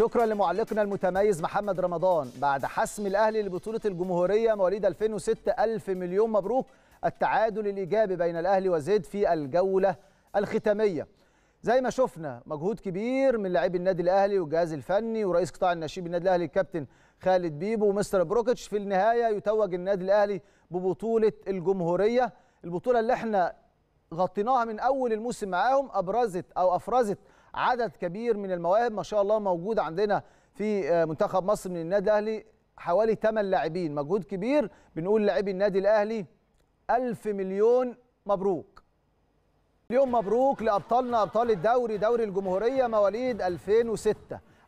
شكرا لمعلقنا المتميز محمد رمضان بعد حسم الاهلي لبطوله الجمهوريه مواليد 2006 الف مليون مبروك التعادل الايجابي بين الاهلي وزد في الجوله الختاميه زي ما شفنا مجهود كبير من لاعبي النادي الاهلي والجهاز الفني ورئيس قطاع الناشئين بالنادي الاهلي الكابتن خالد بيبو ومستر بروكيتش في النهايه يتوج النادي الاهلي ببطوله الجمهوريه البطوله اللي احنا غطيناها من اول الموسم معاهم ابرزت او افرزت عدد كبير من المواهب ما شاء الله موجود عندنا في آه، منتخب مصر من النادي الاهلي حوالي 8 لاعبين مجهود كبير بنقول لاعبي النادي الاهلي ألف مليون مبروك اليوم مبروك لابطالنا ابطال الدوري دوري الجمهوريه مواليد 2006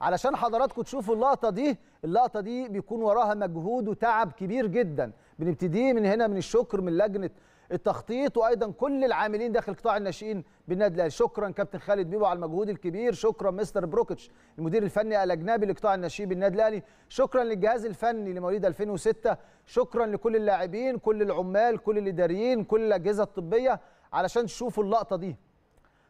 علشان حضراتكم تشوفوا اللقطه دي اللقطه دي بيكون وراها مجهود وتعب كبير جدا بنبتديه من هنا من الشكر من لجنه التخطيط وايضا كل العاملين داخل قطاع الناشئين بالنادي الاهلي شكرا كابتن خالد بيبو على المجهود الكبير شكرا مستر بروكيتش المدير الفني الاجنبي لقطاع الناشئين بالنادي الاهلي شكرا للجهاز الفني لمواليد 2006 شكرا لكل اللاعبين كل العمال كل الاداريين كل الاجهزه الطبيه علشان تشوفوا اللقطه دي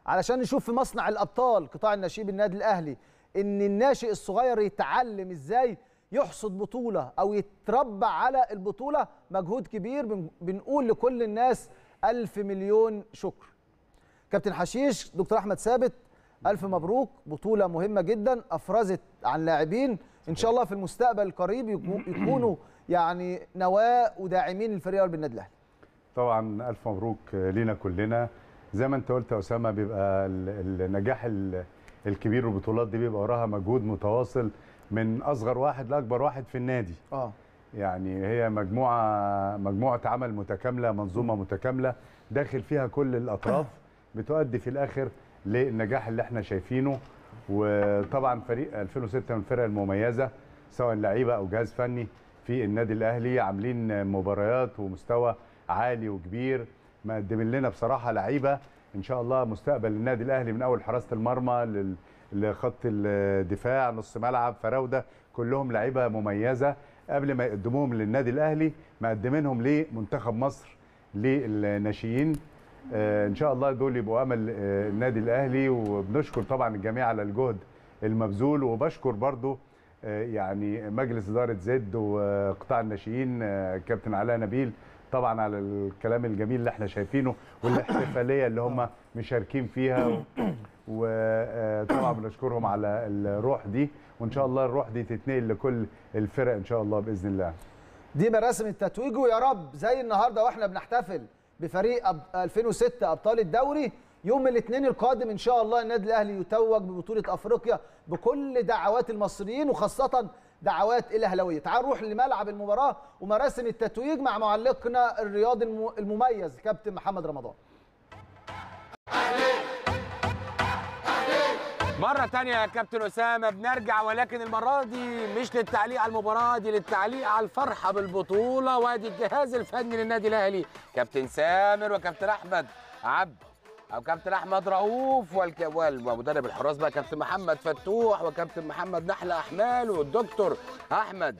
علشان نشوف في مصنع الابطال قطاع الناشئين بالنادي الاهلي ان الناشئ الصغير يتعلم ازاي يحصد بطوله او يتربع على البطوله مجهود كبير بنقول لكل الناس الف مليون شكر كابتن حشيش دكتور احمد ثابت الف مبروك بطوله مهمه جدا افرزت عن لاعبين ان شاء الله في المستقبل القريب يكونوا يعني نواه وداعمين للفريق بالنادي الاهلي طبعا الف مبروك لينا كلنا زي ما انت قلت يا اسامه بيبقى النجاح الكبير والبطولات دي بيبقى وراها مجهود متواصل من اصغر واحد لاكبر واحد في النادي اه يعني هي مجموعه مجموعه عمل متكامله منظومه متكامله داخل فيها كل الاطراف بتؤدي في الاخر للنجاح اللي احنا شايفينه وطبعا فريق 2006 من الفرق المميزه سواء لعيبه او جهاز فني في النادي الاهلي عاملين مباريات ومستوى عالي وكبير مقدمين لنا بصراحه لعيبه ان شاء الله مستقبل النادي الاهلي من اول حراسه المرمى لل لخط الدفاع نص ملعب فراوده كلهم لعيبه مميزه قبل ما يقدموهم للنادي الاهلي مقدمينهم لمنتخب مصر للناشئين آه، ان شاء الله دول يبقوا امل آه، النادي الاهلي وبنشكر طبعا الجميع على الجهد المبذول وبشكر برضو آه، يعني مجلس اداره زد وقطاع الناشئين كابتن علاء نبيل طبعا على الكلام الجميل اللي احنا شايفينه والاحتفاليه اللي هم مشاركين فيها وطبعا بنشكرهم على الروح دي وان شاء الله الروح دي تتنقل لكل الفرق ان شاء الله باذن الله دي مراسم التتويج ويا رب زي النهارده واحنا بنحتفل بفريق 2006 ابطال الدوري يوم الاثنين القادم ان شاء الله النادي الاهلي يتوج ببطوله افريقيا بكل دعوات المصريين وخاصه دعوات الاهلاويه تعال نروح لملعب المباراه ومراسم التتويج مع معلقنا الرياضي المميز كابتن محمد رمضان مرة تانية يا كابتن أسامة بنرجع ولكن المرة دي مش للتعليق على المباراة دي للتعليق على الفرحة بالبطولة وادي الجهاز الفني للنادي الأهلي كابتن سامر وكابتن أحمد عبد أو كابتن أحمد رؤوف ومدرب الحراس بقى كابتن محمد فتوح وكابتن محمد نحلة أحمال والدكتور أحمد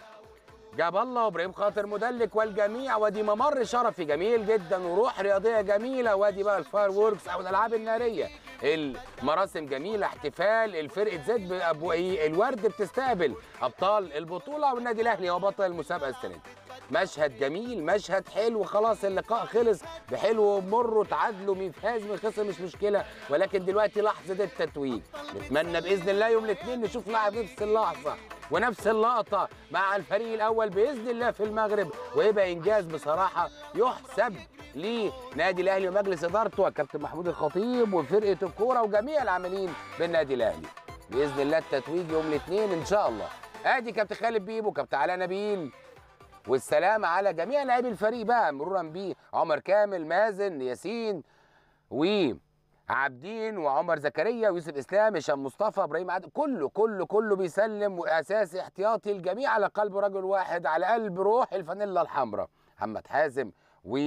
جاب الله وابراهيم خاطر مدلك والجميع وادي ممر شرفي جميل جدا وروح رياضيه جميله وادي بقى الفاير ووركس او الالعاب الناريه المراسم جميله احتفال الفرقه زد بابو الورد بتستقبل ابطال البطوله والنادي الاهلي هو بطل المسابقه السنه دي مشهد جميل مشهد حلو خلاص اللقاء خلص بحلو ومر تعادلوا مين فاز مين خسر مش مشكله ولكن دلوقتي لحظه التتويج نتمنى باذن الله يوم الاثنين نشوف لاعب نفس اللحظه ونفس اللقطه مع الفريق الاول باذن الله في المغرب ويبقى انجاز بصراحه يحسب لنادي الاهلي ومجلس ادارته وكابتن محمود الخطيب وفرقه الكوره وجميع العاملين بالنادي الاهلي باذن الله التتويج يوم الاثنين ان شاء الله ادي كابتن خالد بيبو كابتن علاء نبيل والسلام على جميع لاعبي الفريق بقى مرورا بيه عمر كامل مازن ياسين و عابدين وعمر زكريا ويوسف اسلام هشام مصطفى ابراهيم عادل كله كله كله بيسلم واساس احتياطي الجميع على قلب رجل واحد على قلب روح الفانيلا الحمراء محمد حازم و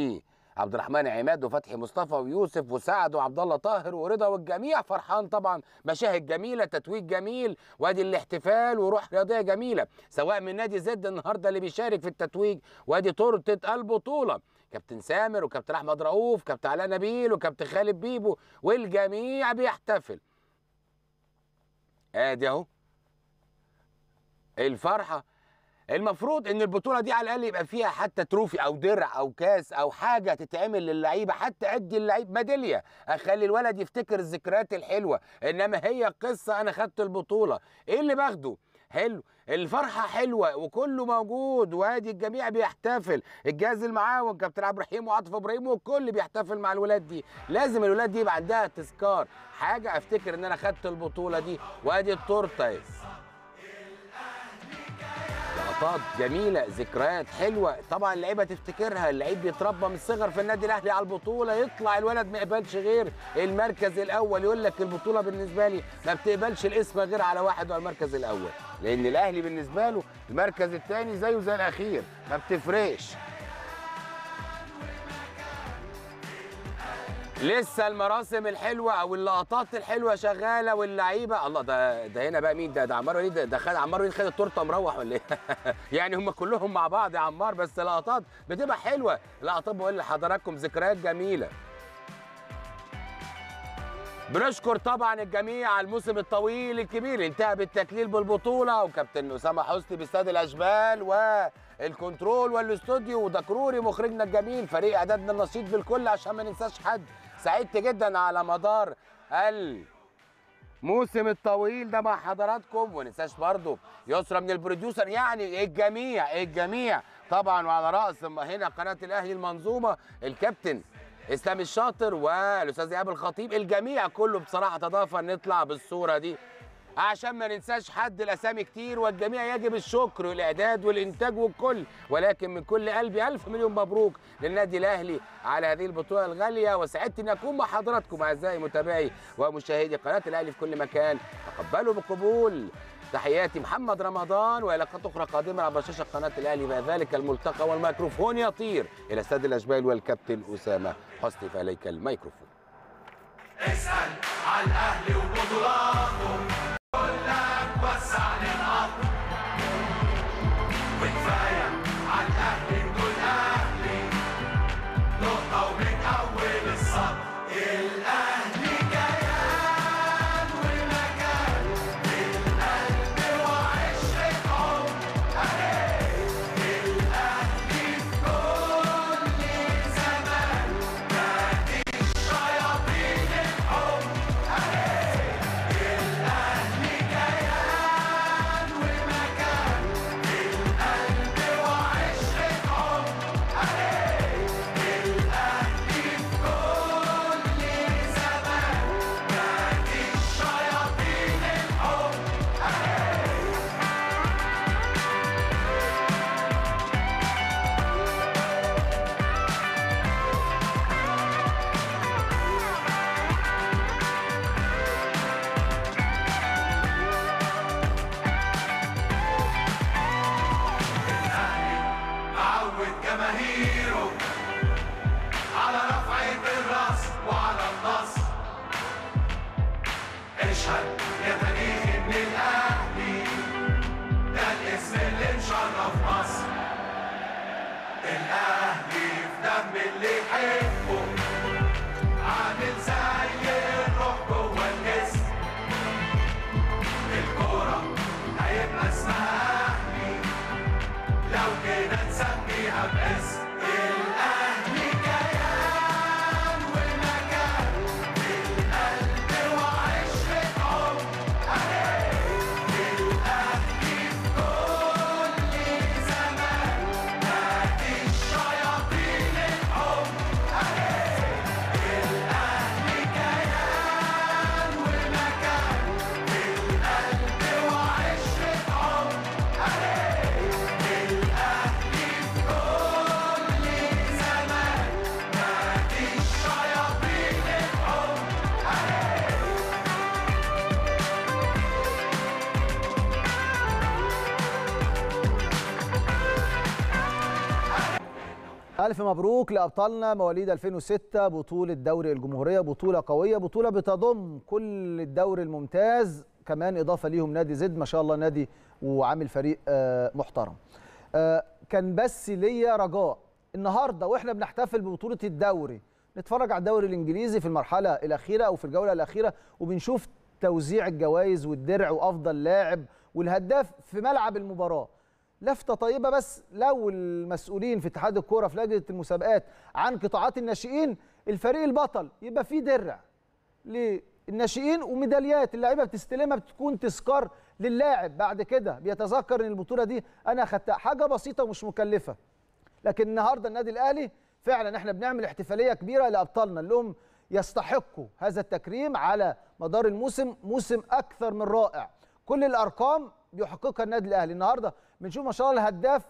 عبد الرحمن عماد وفتحي مصطفى ويوسف وسعد وعبد الله طاهر ورضا والجميع فرحان طبعا مشاهد جميله تتويج جميل وادي الاحتفال وروح رياضيه جميله سواء من نادي زد النهارده اللي بيشارك في التتويج وادي تورته البطوله كابتن سامر وكابتن احمد رؤوف كابتن علاء نبيل وكابتن خالد بيبو والجميع بيحتفل ادي اهو الفرحه المفروض ان البطوله دي على الاقل يبقى فيها حتى تروفي او درع او كاس او حاجه تتعمل للعيبه حتى ادي اللعيب ميداليه اخلي الولد يفتكر الذكريات الحلوه انما هي قصه انا خدت البطوله ايه اللي باخده حلو الفرحه حلوه وكله موجود وادي الجميع بيحتفل الجهاز المعاون كابتن عبد الرحيم وعاطف ابراهيم والكل بيحتفل مع الولاد دي لازم الولاد دي يبقى عندها تذكار حاجه افتكر ان انا خدت البطوله دي وادي التورته لقطات جميله ذكريات حلوه طبعا اللعيبه تفتكرها اللعيب بيتربى من الصغر في النادي الاهلي على البطوله يطلع الولد ما يقبلش غير المركز الاول يقول لك البطوله بالنسبه لي ما بتقبلش الاسم غير على واحد وعلى المركز الاول لان الاهلي بالنسبه له المركز الثاني زيه زي الاخير ما بتفرقش لسه المراسم الحلوه او اللقطات الحلوه شغاله واللعيبه الله ده ده هنا بقى مين ده ده عمار وليد ده, خد عمار وليد خد التورته مروح ولا ايه؟ يعني هم كلهم مع بعض يا عمار بس لقطات بتبقى حلوه لقطات بقول لحضراتكم ذكريات جميله بنشكر طبعا الجميع على الموسم الطويل الكبير انتهى بالتكليل بالبطوله وكابتن اسامه حسني باستاد الاشبال والكنترول والاستوديو ودكروري مخرجنا الجميل فريق اعدادنا النشيط بالكل عشان ما ننساش حد سعدت جدا على مدار الموسم الطويل ده مع حضراتكم وننساش برضو يسرى من البروديوسر يعني الجميع الجميع طبعا وعلى راس هنا قناه الاهلي المنظومه الكابتن اسلام الشاطر والاستاذ ايهاب الخطيب الجميع كله بصراحه تضافى نطلع بالصوره دي عشان ما ننساش حد الاسامي كتير والجميع يجب الشكر والاعداد والانتاج والكل ولكن من كل قلبي الف مليون مبروك للنادي الاهلي على هذه البطوله الغاليه وسعدت ان اكون مع حضراتكم اعزائي متابعي ومشاهدي قناه الاهلي في كل مكان تقبلوا بقبول تحياتي محمد رمضان والى لقاءات اخرى قادمه على شاشه قناه الاهلي مع ذلك الملتقى والميكروفون يطير الى استاد الاشبال والكابتن اسامه حسني فاليك الميكروفون اسال عن الاهلي وبطولاتهم What's up? i am a hero. ألف مبروك لأبطالنا مواليد 2006 بطولة دوري الجمهورية بطولة قوية بطولة بتضم كل الدوري الممتاز كمان إضافة ليهم نادي زد ما شاء الله نادي وعامل فريق آه، محترم آه، كان بس ليا رجاء النهاردة وإحنا بنحتفل ببطولة الدوري نتفرج على الدوري الإنجليزي في المرحلة الأخيرة أو في الجولة الأخيرة وبنشوف توزيع الجوائز والدرع وأفضل لاعب والهداف في ملعب المباراة لفته طيبه بس لو المسؤولين في اتحاد الكوره في لجنه المسابقات عن قطاعات الناشئين الفريق البطل يبقى فيه درع للناشئين وميداليات اللاعيبه بتستلمها بتكون تذكار للاعب بعد كده بيتذكر ان البطوله دي انا اخذتها حاجه بسيطه ومش مكلفه لكن النهارده النادي الاهلي فعلا احنا بنعمل احتفاليه كبيره لابطالنا اللي هم يستحقوا هذا التكريم على مدار الموسم موسم اكثر من رائع كل الارقام بيحققها النادي الاهلي النهارده بنشوف ما شاء الله الهداف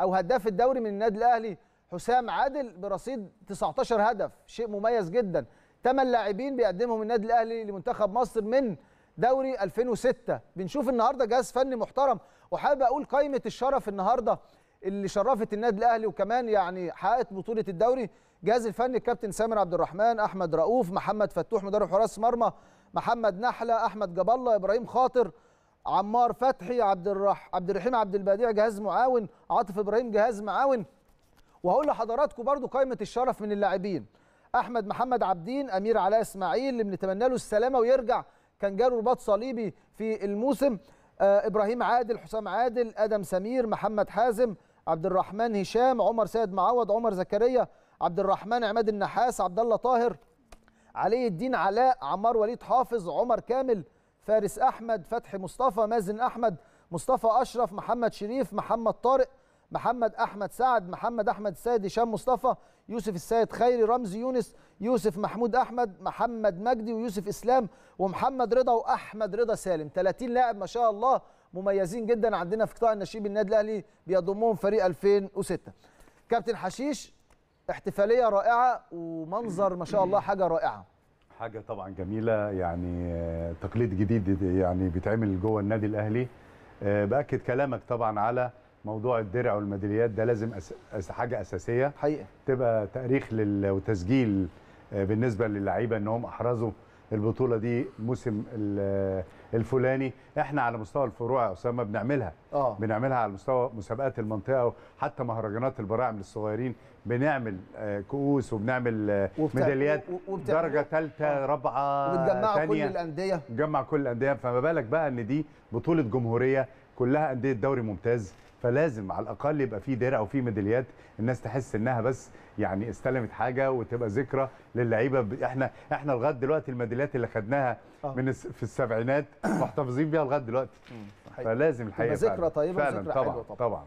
او هداف الدوري من النادي الاهلي حسام عادل برصيد 19 هدف شيء مميز جدا ثمان لاعبين بيقدمهم النادي الاهلي لمنتخب مصر من دوري 2006 بنشوف النهارده جهاز فني محترم وحابب اقول قائمه الشرف النهارده اللي شرفت النادي الاهلي وكمان يعني حققت بطوله الدوري جهاز الفني الكابتن سامر عبد الرحمن احمد رؤوف محمد فتوح مدرب حراس مرمى محمد نحله احمد جاب الله ابراهيم خاطر عمار فتحي عبد الرح عبد الرحيم عبد البديع جهاز معاون عاطف ابراهيم جهاز معاون وهقول لحضراتكم برضو قائمه الشرف من اللاعبين احمد محمد عابدين امير علاء اسماعيل اللي بنتمنى له السلامه ويرجع كان جاله رباط صليبي في الموسم آه ابراهيم عادل حسام عادل ادم سمير محمد حازم عبد الرحمن هشام عمر سيد معوض عمر زكريا عبد الرحمن عماد النحاس عبد الله طاهر علي الدين علاء عمار وليد حافظ عمر كامل فارس احمد فتحي مصطفى مازن احمد مصطفى اشرف محمد شريف محمد طارق محمد احمد سعد محمد احمد السيد هشام مصطفى يوسف السيد خيري رمزي يونس يوسف محمود احمد محمد مجدي ويوسف اسلام ومحمد رضا واحمد رضا سالم 30 لاعب ما شاء الله مميزين جدا عندنا في قطاع النشيب النادي الاهلي بيضمهم فريق 2006 كابتن حشيش احتفاليه رائعه ومنظر ما شاء الله حاجه رائعه حاجه طبعا جميله يعني آه، تقليد جديد يعني بيتعمل جوه النادي الاهلي آه، باكد كلامك طبعا على موضوع الدرع والميداليات ده لازم أس... حاجه اساسيه حقيقه تبقى تاريخ لل... وتسجيل آه، بالنسبه للعيبه انهم احرزوا البطوله دي موسم الفلاني احنا على مستوى الفروع يا اسامه بنعملها آه. بنعملها على مستوى مسابقات المنطقه وحتى مهرجانات البراعم للصغيرين بنعمل آه، كؤوس وبنعمل آه، ميداليات درجه ثالثه آه. رابعه وبتجمعوا كل الانديه بنجمع كل الانديه فما بالك بقى ان دي بطوله جمهوريه كلها انديه دوري ممتاز فلازم على الاقل يبقى في درع وفي ميداليات الناس تحس انها بس يعني استلمت حاجه وتبقى ذكرى للعيبه احنا احنا لغايه دلوقتي الميداليات اللي خدناها من في السبعينات محتفظين بيها لغايه دلوقتي فلازم الحقيقه ذكرى طيبه فعلا وذكرى طبعا حلوه طبعا,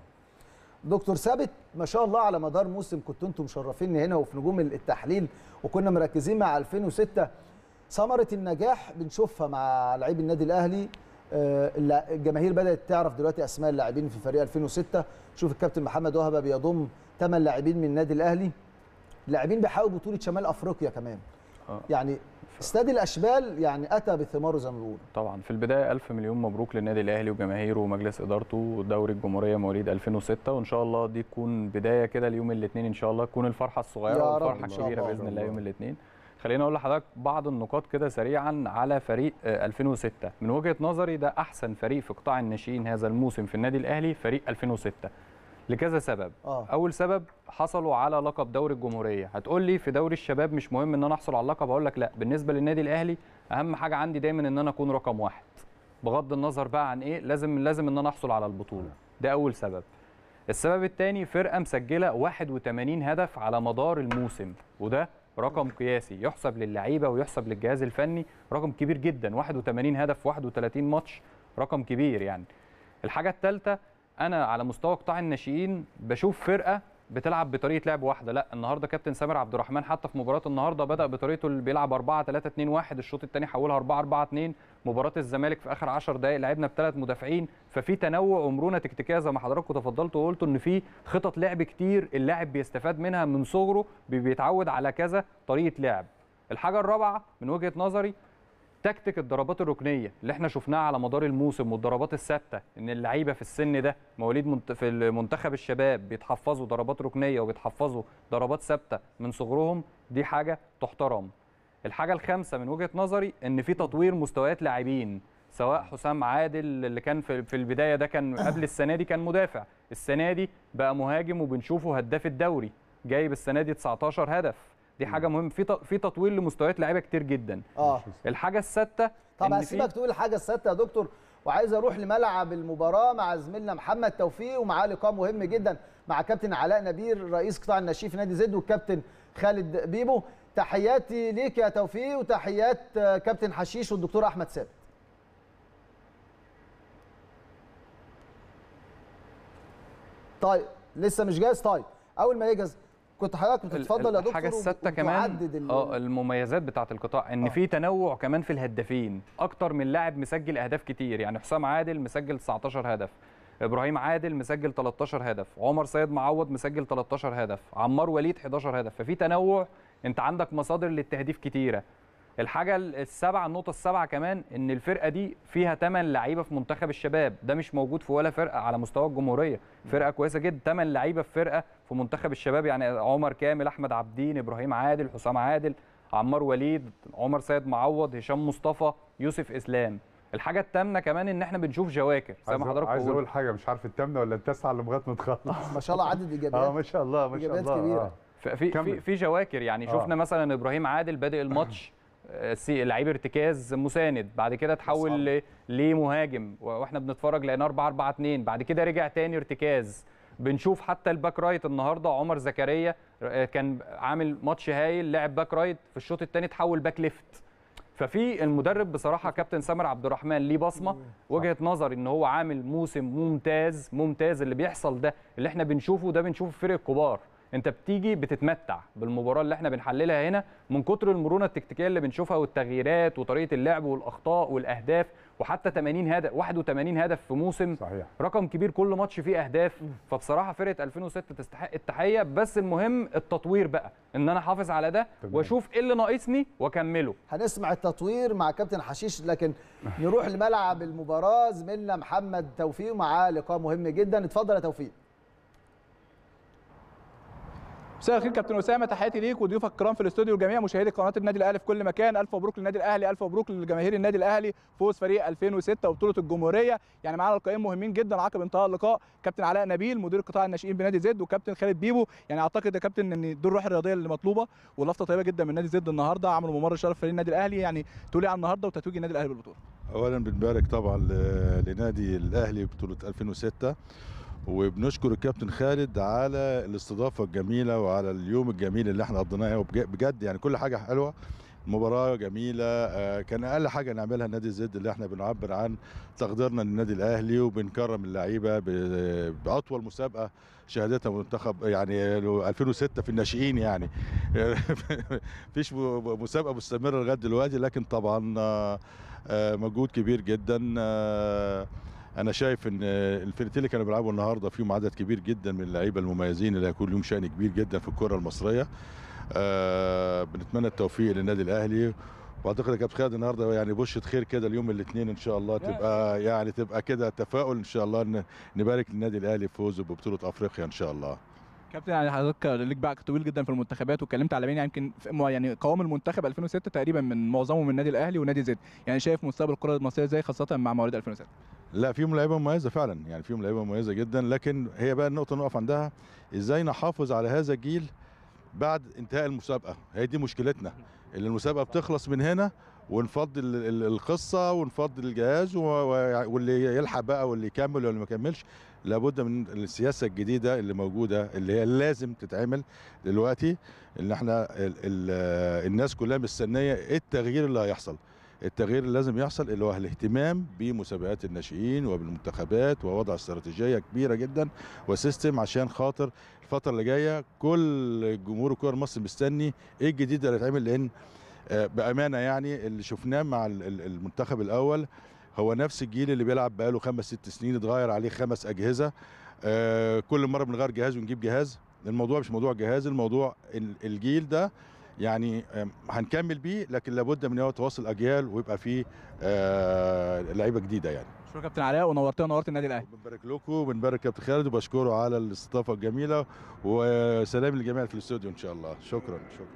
دكتور ثابت ما شاء الله على مدار موسم كنتوا انتم مشرفيني هنا وفي نجوم التحليل وكنا مركزين مع 2006 ثمره النجاح بنشوفها مع لعيب النادي الاهلي آه، الجماهير بدات تعرف دلوقتي اسماء اللاعبين في فريق 2006 شوف الكابتن محمد وهبه بيضم 8 لاعبين من النادي الاهلي لاعبين بيحاولوا بطوله شمال افريقيا كمان آه. يعني استاد الاشبال يعني اتى بثماره زي ما بيقولوا طبعا في البدايه الف مليون مبروك للنادي الاهلي وجماهيره ومجلس ادارته ودوري الجمهوريه مواليد 2006 وان شاء الله دي تكون بدايه كده ليوم الاثنين ان شاء الله تكون الفرحه الصغيره والفرحه الكبيره باذن الله يوم الاثنين خلينا اقول لحضرتك بعض النقاط كده سريعا على فريق 2006 آه، من وجهه نظري ده احسن فريق في قطاع الناشئين هذا الموسم في النادي الاهلي فريق 2006 لكذا سبب أوه. اول سبب حصلوا على لقب دوري الجمهوريه هتقول لي في دوري الشباب مش مهم ان انا احصل على اللقب هقول لك لا بالنسبه للنادي الاهلي اهم حاجه عندي دايما ان انا اكون رقم واحد بغض النظر بقى عن ايه لازم لازم ان انا احصل على البطوله ده اول سبب السبب الثاني فرقه مسجله 81 هدف على مدار الموسم وده رقم قياسي يحسب للعيبه ويحسب للجهاز الفني رقم كبير جدا 81 هدف في 31 ماتش رقم كبير يعني الحاجه الثالثه انا على مستوى قطاع الناشئين بشوف فرقه بتلعب بطريقه لعب واحده لا النهارده كابتن سامر عبد الرحمن حتى في مباراه النهارده بدا بطريقته اللي بيلعب 4 3 2 1 الشوط الثاني حولها 4 4 2 مباراه الزمالك في اخر 10 دقائق لعبنا بثلاث مدافعين ففي تنوع ومرونه تكتيكيه زي ما حضراتكم تفضلتوا وقلتوا ان في خطط لعب كتير اللاعب بيستفاد منها من صغره بيتعود على كذا طريقه لعب الحاجه الرابعه من وجهه نظري تكتيك الضربات الركنيه اللي احنا شفناها على مدار الموسم والضربات الثابته ان اللعيبه في السن ده مواليد في المنتخب الشباب بيتحفظوا ضربات ركنيه وبيتحفظوا ضربات ثابته من صغرهم دي حاجه تحترم الحاجه الخامسه من وجهه نظري ان في تطوير مستويات لاعبين سواء حسام عادل اللي كان في البدايه ده كان قبل السنه دي كان مدافع السنه دي بقى مهاجم وبنشوفه هداف الدوري جايب السنه دي 19 هدف دي حاجه مهمه في في تطوير لمستويات لعيبه كتير جدا اه الحاجه السادسه طب سيبك تقول الحاجه السادسه يا دكتور وعايز اروح لملعب المباراه مع زميلنا محمد توفيق ومعاه لقاء مهم جدا مع كابتن علاء نبير رئيس قطاع النشيف نادي زد والكابتن خالد بيبو تحياتي ليك يا توفيق وتحيات كابتن حشيش والدكتور احمد ثابت طيب لسه مش جاهز طيب اول ما يجهز كنت حضرتك بتتفضل يا دكتور الحاجه السادسه كمان اه المميزات بتاعه القطاع ان آه. في تنوع كمان في الهدافين اكتر من لاعب مسجل اهداف كتير يعني حسام عادل مسجل 19 هدف ابراهيم عادل مسجل 13 هدف عمر سيد معوض مسجل 13 هدف عمار وليد 11 هدف ففي تنوع انت عندك مصادر للتهديف كتيره الحاجه السبعه النقطه السبعه كمان ان الفرقه دي فيها تمن لعيبه في منتخب الشباب ده مش موجود في ولا فرقه على مستوى الجمهوريه فرقه كويسه جدا تمن لعيبه في فرقه في منتخب الشباب يعني عمر كامل احمد عبدين ابراهيم عادل حسام عادل عمار وليد عمر سيد معوض هشام مصطفى يوسف اسلام الحاجه الثامنه كمان ان احنا بنشوف جواكر زي ما حضرتك عايز اقول حاجه مش عارف الثامنه ولا التاسعه اللي لغايه ما تخلص ما شاء الله عدد ايجابيات اه ما شاء الله ما شاء الله كبيره آه. في في في جواكر يعني آه. شفنا مثلا ابراهيم عادل بادئ الماتش لعيب ارتكاز مساند بعد كده تحول لمهاجم واحنا بنتفرج لقينا 4 4 2 بعد كده رجع تاني ارتكاز بنشوف حتى الباك رايت النهارده عمر زكريا آه، كان عامل ماتش هايل لعب باك رايت في الشوط الثاني تحول باك ليفت ففي المدرب بصراحه كابتن سامر عبد الرحمن ليه بصمه وجهه نظر ان هو عامل موسم ممتاز ممتاز اللي بيحصل ده اللي احنا بنشوفه ده بنشوفه في فرق الكبار انت بتيجي بتتمتع بالمباراه اللي احنا بنحللها هنا من كتر المرونه التكتيكيه اللي بنشوفها والتغييرات وطريقه اللعب والاخطاء والاهداف وحتى 80 هدف 81 هدف في موسم صحيح. رقم كبير كل ماتش فيه اهداف فبصراحه فرقه 2006 تستحق التحيه بس المهم التطوير بقى ان انا احافظ على ده واشوف ايه اللي ناقصني واكمله هنسمع التطوير مع كابتن حشيش لكن نروح لملعب المباراه زميلنا محمد توفيق معاه لقاء مهم جدا اتفضل يا توفيق مساء الخير كابتن اسامه تحياتي ليك وضيوفك الكرام في الاستوديو وجميع مشاهدي قناه النادي الاهلي في كل مكان الف مبروك للنادي الاهلي الف مبروك لجماهير النادي الاهلي فوز فريق 2006 وبطوله الجمهوريه يعني معانا لقاءين مهمين جدا عقب انتهاء اللقاء كابتن علاء نبيل مدير قطاع الناشئين بنادي زد وكابتن خالد بيبو يعني اعتقد يا كابتن ان دور الروح الرياضيه اللي مطلوبه ولفته طيبه جدا من نادي زد النهارده عملوا ممر شرف فريق النادي الاهلي يعني تقولي على النهارده وتتويج النادي الاهلي بالبطوله اولا بنبارك طبعا لنادي الاهلي بطوله 2006 وبنشكر الكابتن خالد على الاستضافه الجميله وعلى اليوم الجميل اللي احنا قضيناه بجد يعني كل حاجه حلوه مباراة جميلة آه، كان أقل حاجة نعملها نادي زد اللي احنا بنعبر عن تقديرنا للنادي الأهلي وبنكرم اللعيبة بأطول مسابقة شهادتها منتخب يعني 2006 في الناشئين يعني مفيش مسابقة مستمرة لغاية دلوقتي لكن طبعا آه، آه، مجهود كبير جدا انا شايف ان الفرقتين اللي كانوا بيلعبوا النهارده فيهم عدد كبير جدا من اللعيبه المميزين اللي هيكون لهم شان كبير جدا في الكره المصريه آه بنتمنى التوفيق للنادي الاهلي واعتقد يا كابتن خالد النهارده يعني بشة خير كده اليوم الاثنين ان شاء الله تبقى يعني تبقى كده تفاؤل ان شاء الله نبارك للنادي الاهلي بفوزه ببطوله افريقيا ان شاء الله كابتن يعني حضرتك ليك بقى طويل جدا في المنتخبات واتكلمت على مين يعني يمكن يعني, يعني قوام المنتخب 2006 تقريبا من معظمه من النادي الاهلي ونادي زد يعني شايف مستقبل الكره المصريه ازاي خاصه مع مواليد 2006 لا فيهم لعيبه مميزه فعلا يعني فيهم لعيبه مميزه جدا لكن هي بقى النقطه نقف عندها ازاي نحافظ على هذا الجيل بعد انتهاء المسابقه هي دي مشكلتنا اللي المسابقه بتخلص من هنا ونفضي القصه ونفضي الجهاز واللي يلحق بقى واللي يكمل واللي ما يكملش لابد من السياسه الجديده اللي موجوده اللي هي لازم تتعمل دلوقتي ان احنا الناس كلها مستنيه ايه التغيير اللي هيحصل التغيير اللي لازم يحصل اللي هو الاهتمام بمسابقات الناشئين وبالمنتخبات ووضع استراتيجيه كبيره جدا وسيستم عشان خاطر الفتره اللي جايه كل جمهور الكره المصري مستني ايه الجديد اللي هيتعمل لان آه، بامانه يعني اللي شفناه مع المنتخب الاول هو نفس الجيل اللي بيلعب بقاله خمس ست سنين اتغير عليه خمس اجهزه آه، كل مره بنغير جهاز ونجيب جهاز الموضوع مش موضوع جهاز الموضوع الجيل ده يعني هنكمل بيه لكن لابد من هو تواصل اجيال ويبقى فيه آه، لعيبه جديده يعني شكرا كابتن علاء ونورتنا ونورت النادي الاهلي بنبارك لكم وبنبارك كابتن خالد وبشكره على الاستضافه الجميله وسلام للجميع في الاستوديو ان شاء الله شكرا شكرا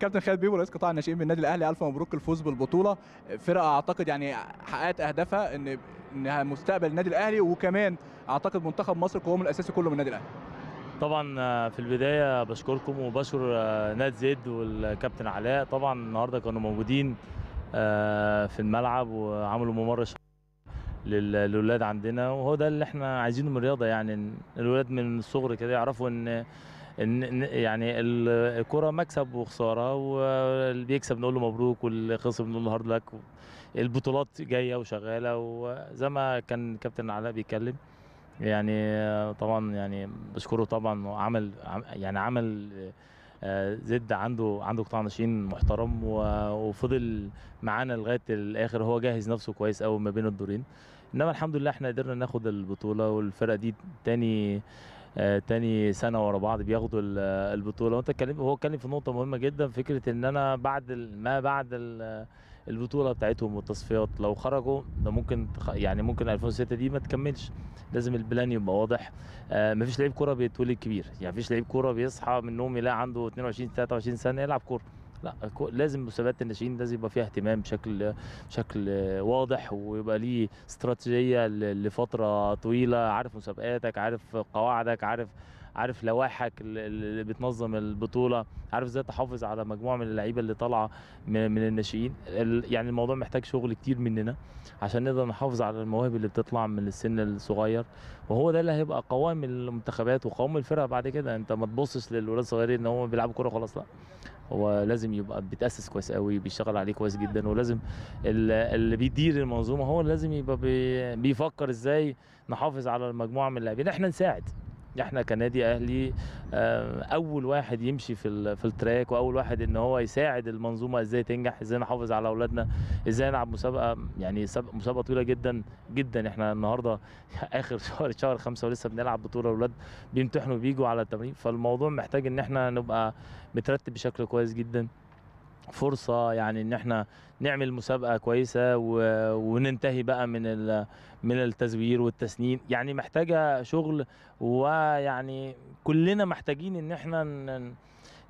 كابتن خالد بيبو رئيس قطاع الناشئين بالنادي الاهلي الف مبروك الفوز بالبطوله فرقه اعتقد يعني حققت اهدافها ان انها مستقبل النادي الاهلي وكمان اعتقد منتخب مصر قوام الاساسي كله من النادي الاهلي طبعا آه، في البدايه بشكركم وبشكر آه، ناد زيد والكابتن علاء طبعا النهارده كانوا موجودين آه، في الملعب وعملوا ممر للولاد عندنا وهو ده اللي احنا عايزينه من الرياضه يعني الولاد من الصغر كده يعرفوا ان ان يعني الكره مكسب وخساره واللي بيكسب نقول له مبروك واللي خسر بنقول له هارد لك البطولات جايه وشغاله وزي ما كان كابتن علاء بيتكلم يعني طبعا يعني بشكره طبعا وعمل يعني عمل آه، زد عنده عنده قطاع ناشئين محترم وفضل معانا لغايه الاخر هو جهز نفسه كويس قوي ما بين الدورين انما الحمد لله احنا قدرنا ناخد البطوله والفرقه دي تاني آه، تاني سنه ورا بعض بياخدوا البطوله وانت اتكلم هو اتكلم في نقطه مهمه جدا فكره ان انا بعد ما بعد البطوله بتاعتهم والتصفيات لو خرجوا ده ممكن يعني ممكن 2006 دي ما تكملش لازم البلان يبقى واضح آه مفيش لعيب كوره بيتولد كبير يعني مفيش لعيب كوره بيصحى من النوم يلاقي عنده 22 23 سنه يلعب كوره لا لازم مسابقات الناشئين لازم يبقى فيها اهتمام بشكل بشكل واضح ويبقى ليه استراتيجيه لفتره طويله عارف مسابقاتك عارف قواعدك عارف عارف لوائحك اللي بتنظم البطوله عارف ازاي تحافظ على مجموعه من اللعيبه اللي طالعه من الناشئين يعني الموضوع محتاج شغل كتير مننا عشان نقدر نحافظ على المواهب اللي بتطلع من السن الصغير وهو ده اللي هيبقى قوام المنتخبات وقوام الفرقه بعد كده انت ما تبصش للولاد الصغيرين ان هم بيلعبوا كوره خلاص لا هو لازم يبقى بيتاسس كويس قوي بيشتغل عليه كويس جدا ولازم اللي بيدير المنظومه هو لازم يبقى بيفكر ازاي نحافظ على المجموعه من اللاعبين احنا نساعد احنا كنادي اهلي آه، اول واحد يمشي في في التراك واول واحد ان هو يساعد المنظومه ازاي تنجح ازاي نحافظ على اولادنا ازاي نلعب مسابقه يعني مسابقه طويله جدا جدا احنا النهارده اخر شهر شهر خمسة ولسه بنلعب بطوله الاولاد بيمتحنوا بيجوا على التمرين فالموضوع محتاج ان احنا نبقى مترتب بشكل كويس جدا فرصه يعني ان احنا نعمل مسابقه كويسه وننتهي بقى من من التزوير والتسنين يعني محتاجه شغل ويعني كلنا محتاجين ان احنا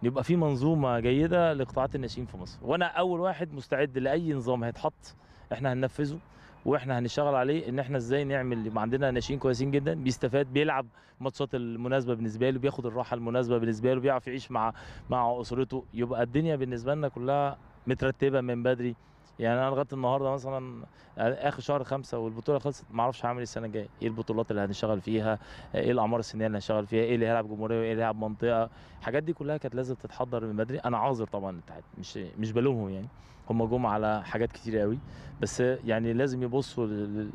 يبقى في منظومه جيده لقطاعات الناشئين في مصر وانا اول واحد مستعد لاي نظام هيتحط احنا هننفذه واحنا هنشتغل عليه ان احنا ازاي نعمل يبقى عندنا ناشئين كويسين جدا بيستفاد بيلعب ماتشات المناسبه بالنسبه له بياخد الراحه المناسبه بالنسبه له بيعرف يعيش مع مع اسرته يبقى الدنيا بالنسبه لنا كلها مترتبه من بدري يعني انا لغايه النهارده مثلا اخر شهر خمسة والبطوله خلصت ما اعرفش هعمل إيه السنه الجايه ايه البطولات اللي هنشتغل فيها ايه الاعمار السنيه اللي هنشتغل فيها ايه اللي هيلعب جمهوريه وايه اللي هيلعب منطقه الحاجات دي كلها كانت لازم تتحضر من بدري انا عاذر طبعا الاتحاد مش مش بلومهم يعني هم جم على حاجات كتير قوي بس يعني لازم يبصوا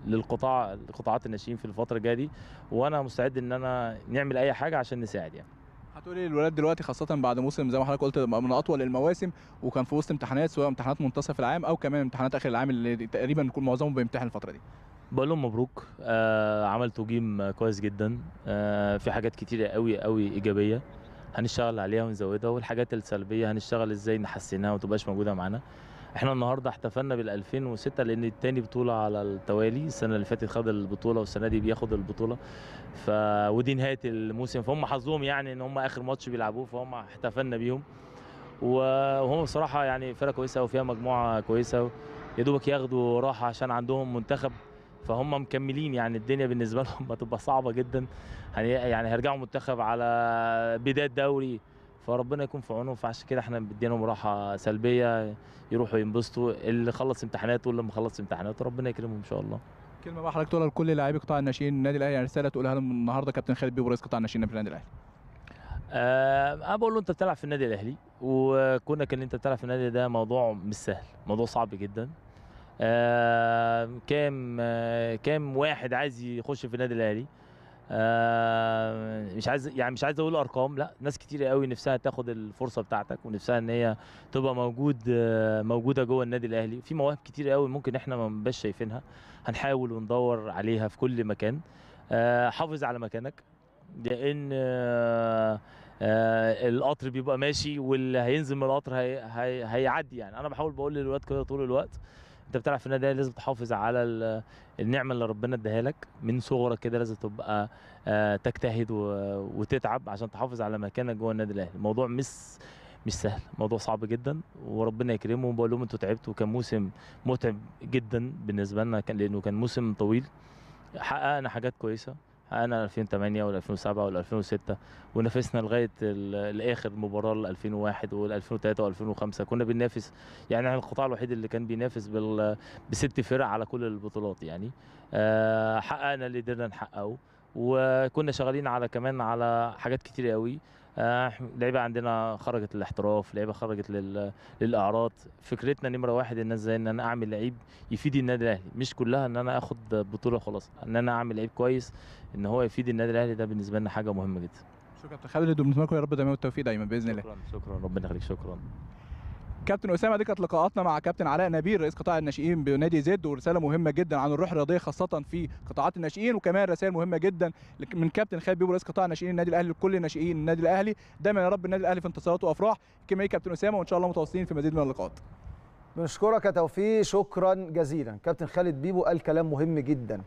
للقطاع القطاعات الناشئين في الفتره الجايه دي وانا مستعد ان انا نعمل اي حاجه عشان نساعد يعني تقولي إيه، الولاد دلوقتي خاصه بعد موسم زي ما حضرتك قلت من اطول المواسم وكان في وسط امتحانات سواء امتحانات منتصف العام او كمان امتحانات اخر العام اللي تقريبا كل معظمهم بيمتحن الفتره دي بقول لهم مبروك آه عمل تقييم كويس جدا آه في حاجات كتيره قوي قوي ايجابيه هنشتغل عليها ونزودها والحاجات السلبيه هنشتغل ازاي نحسنها وما تبقاش موجوده معانا احنا النهارده احتفلنا بال 2006 لان تاني بطوله على التوالي السنه اللي فاتت خد البطوله والسنه دي بياخد البطوله ف ودي نهايه الموسم فهم حظهم يعني ان هم اخر ماتش بيلعبوه فهم احتفلنا بيهم وهم بصراحه يعني فرقه كويسه وفيها مجموعه كويسه يا دوبك ياخدوا راحه عشان عندهم منتخب فهم مكملين يعني الدنيا بالنسبه لهم هتبقى صعبه جدا يعني هيرجعوا منتخب على بدايه دوري فربنا يكون في عونهم فعشان كده احنا مدينهم راحه سلبيه يروحوا ينبسطوا اللي خلص امتحانات واللي ما خلص امتحانات ربنا يكرمهم ان شاء الله كلمه بقى حضرتك تقولها لكل لاعبي قطاع الناشئين النادي الاهلي يعني رساله تقولها لهم النهارده كابتن خالد بيبو رئيس قطاع الناشئين في النادي الاهلي أه انا بقول له انت بتلعب في النادي الاهلي وكونك ان انت بتلعب في النادي ده موضوع مش سهل موضوع صعب جدا أه كام أه كام واحد عايز يخش في النادي الاهلي آه، مش عايز يعني مش عايز اقول ارقام لا ناس كتير قوي نفسها تاخد الفرصه بتاعتك ونفسها ان هي تبقى موجود آه، موجوده جوه النادي الاهلي في مواهب كتير قوي ممكن احنا ما بنبقاش شايفينها هنحاول وندور عليها في كل مكان آه، حافظ على مكانك لان آه القطر بيبقى ماشي واللي هينزل من القطر هي هي هيعدي يعني انا بحاول بقول للولاد كده طول الوقت انت بتلعب في النادي لازم تحافظ على النعمه اللي ربنا اداها لك من صغرك كده لازم تبقى آه، تجتهد وتتعب عشان تحافظ على مكانك جوه النادي الاهلي الموضوع مش مش سهل موضوع صعب جدا وربنا يكرمه وبقول لهم انتوا تعبتوا كان موسم متعب جدا بالنسبه لنا كان لانه كان موسم طويل حققنا حاجات كويسه انا 2008 ولا 2007 ولا 2006 ونافسنا لغايه الاخر مباراه ل 2001 وال 2003 و 2005 كنا بننافس يعني احنا القطاع الوحيد اللي كان بينافس بست فرق على كل البطولات يعني آه، حققنا اللي قدرنا نحققه وكنا شغالين على كمان على حاجات كتير قوي آه، لعيبه عندنا خرجت للاحتراف لعيبه خرجت لل... للاعراض فكرتنا نمره واحد ان ازاي ان انا اعمل لعيب يفيد النادي الاهلي مش كلها ان انا اخد بطوله خلاص ان انا اعمل لعيب كويس ان هو يفيد النادي الاهلي ده بالنسبه لنا حاجه مهمه جدا شكرا كابتن خالد يا رب دايما التوفيق دايما باذن الله شكرا شكرا ربنا يخليك شكرا كابتن اسامه دي كانت لقاءاتنا مع كابتن علاء نبيل رئيس قطاع الناشئين بنادي زد ورساله مهمه جدا عن الروح الرياضيه خاصه في قطاعات الناشئين وكمان رسائل مهمه جدا من كابتن خالد بيبو رئيس قطاع الناشئين النادي الاهلي لكل الناشئين النادي الاهلي دايما يا رب النادي الاهلي في انتصارات وافراح كما كابتن اسامه وان شاء الله متواصلين في مزيد من اللقاءات بنشكرك يا توفيق شكرا جزيلا كابتن خالد بيبو قال كلام مهم جدا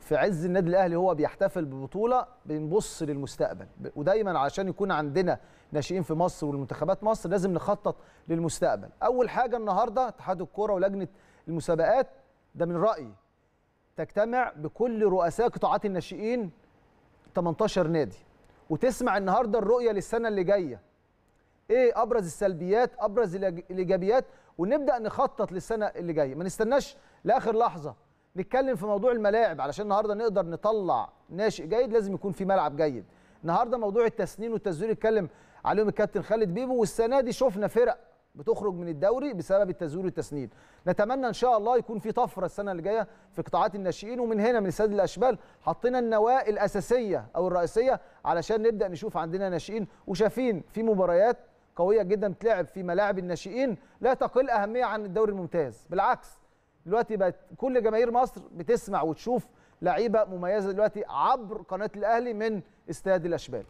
في عز النادي الاهلي هو بيحتفل ببطوله بنبص للمستقبل ودايما عشان يكون عندنا ناشئين في مصر والمنتخبات مصر لازم نخطط للمستقبل اول حاجه النهارده اتحاد الكوره ولجنه المسابقات ده من رايي تجتمع بكل رؤساء قطاعات الناشئين 18 نادي وتسمع النهارده الرؤيه للسنه اللي جايه ايه ابرز السلبيات ابرز الايجابيات ونبدا نخطط للسنه اللي جايه ما نستناش لاخر لحظه نتكلم في موضوع الملاعب علشان النهارده نقدر نطلع ناشئ جيد لازم يكون في ملعب جيد النهارده موضوع التسنين والتزوير اتكلم عليهم الكابتن خالد بيبو والسنه دي شفنا فرق بتخرج من الدوري بسبب التزوير والتسنيد نتمنى ان شاء الله يكون في طفره السنه اللي جايه في قطاعات الناشئين ومن هنا من استاد الاشبال حطينا النواه الاساسيه او الرئيسيه علشان نبدا نشوف عندنا ناشئين وشايفين في مباريات قويه جدا بتلعب في ملاعب الناشئين لا تقل اهميه عن الدوري الممتاز بالعكس دلوقتي بقت كل جماهير مصر بتسمع وتشوف لعيبه مميزه دلوقتي عبر قناه الاهلي من استاد الاشبال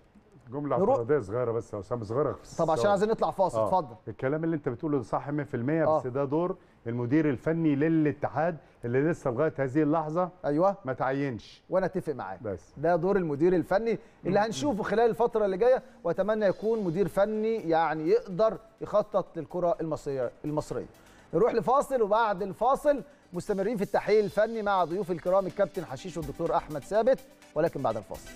جمله اعتراضيه صغيره بس يا اسامه صغيره في طب عشان آه. عايزين نطلع فاصل آه. اتفضل آه. الكلام اللي انت بتقوله ده صح 100% آه. بس ده دور المدير الفني للاتحاد اللي لسه لغايه هذه اللحظه ايوه ما تعينش وانا اتفق معاك بس ده دور المدير الفني اللي هنشوفه خلال الفتره اللي جايه واتمنى يكون مدير فني يعني يقدر يخطط للكره المصريه المصريه نروح لفاصل وبعد الفاصل مستمرين في التحليل الفني مع ضيوف الكرام الكابتن حشيش والدكتور احمد ثابت ولكن بعد الفاصل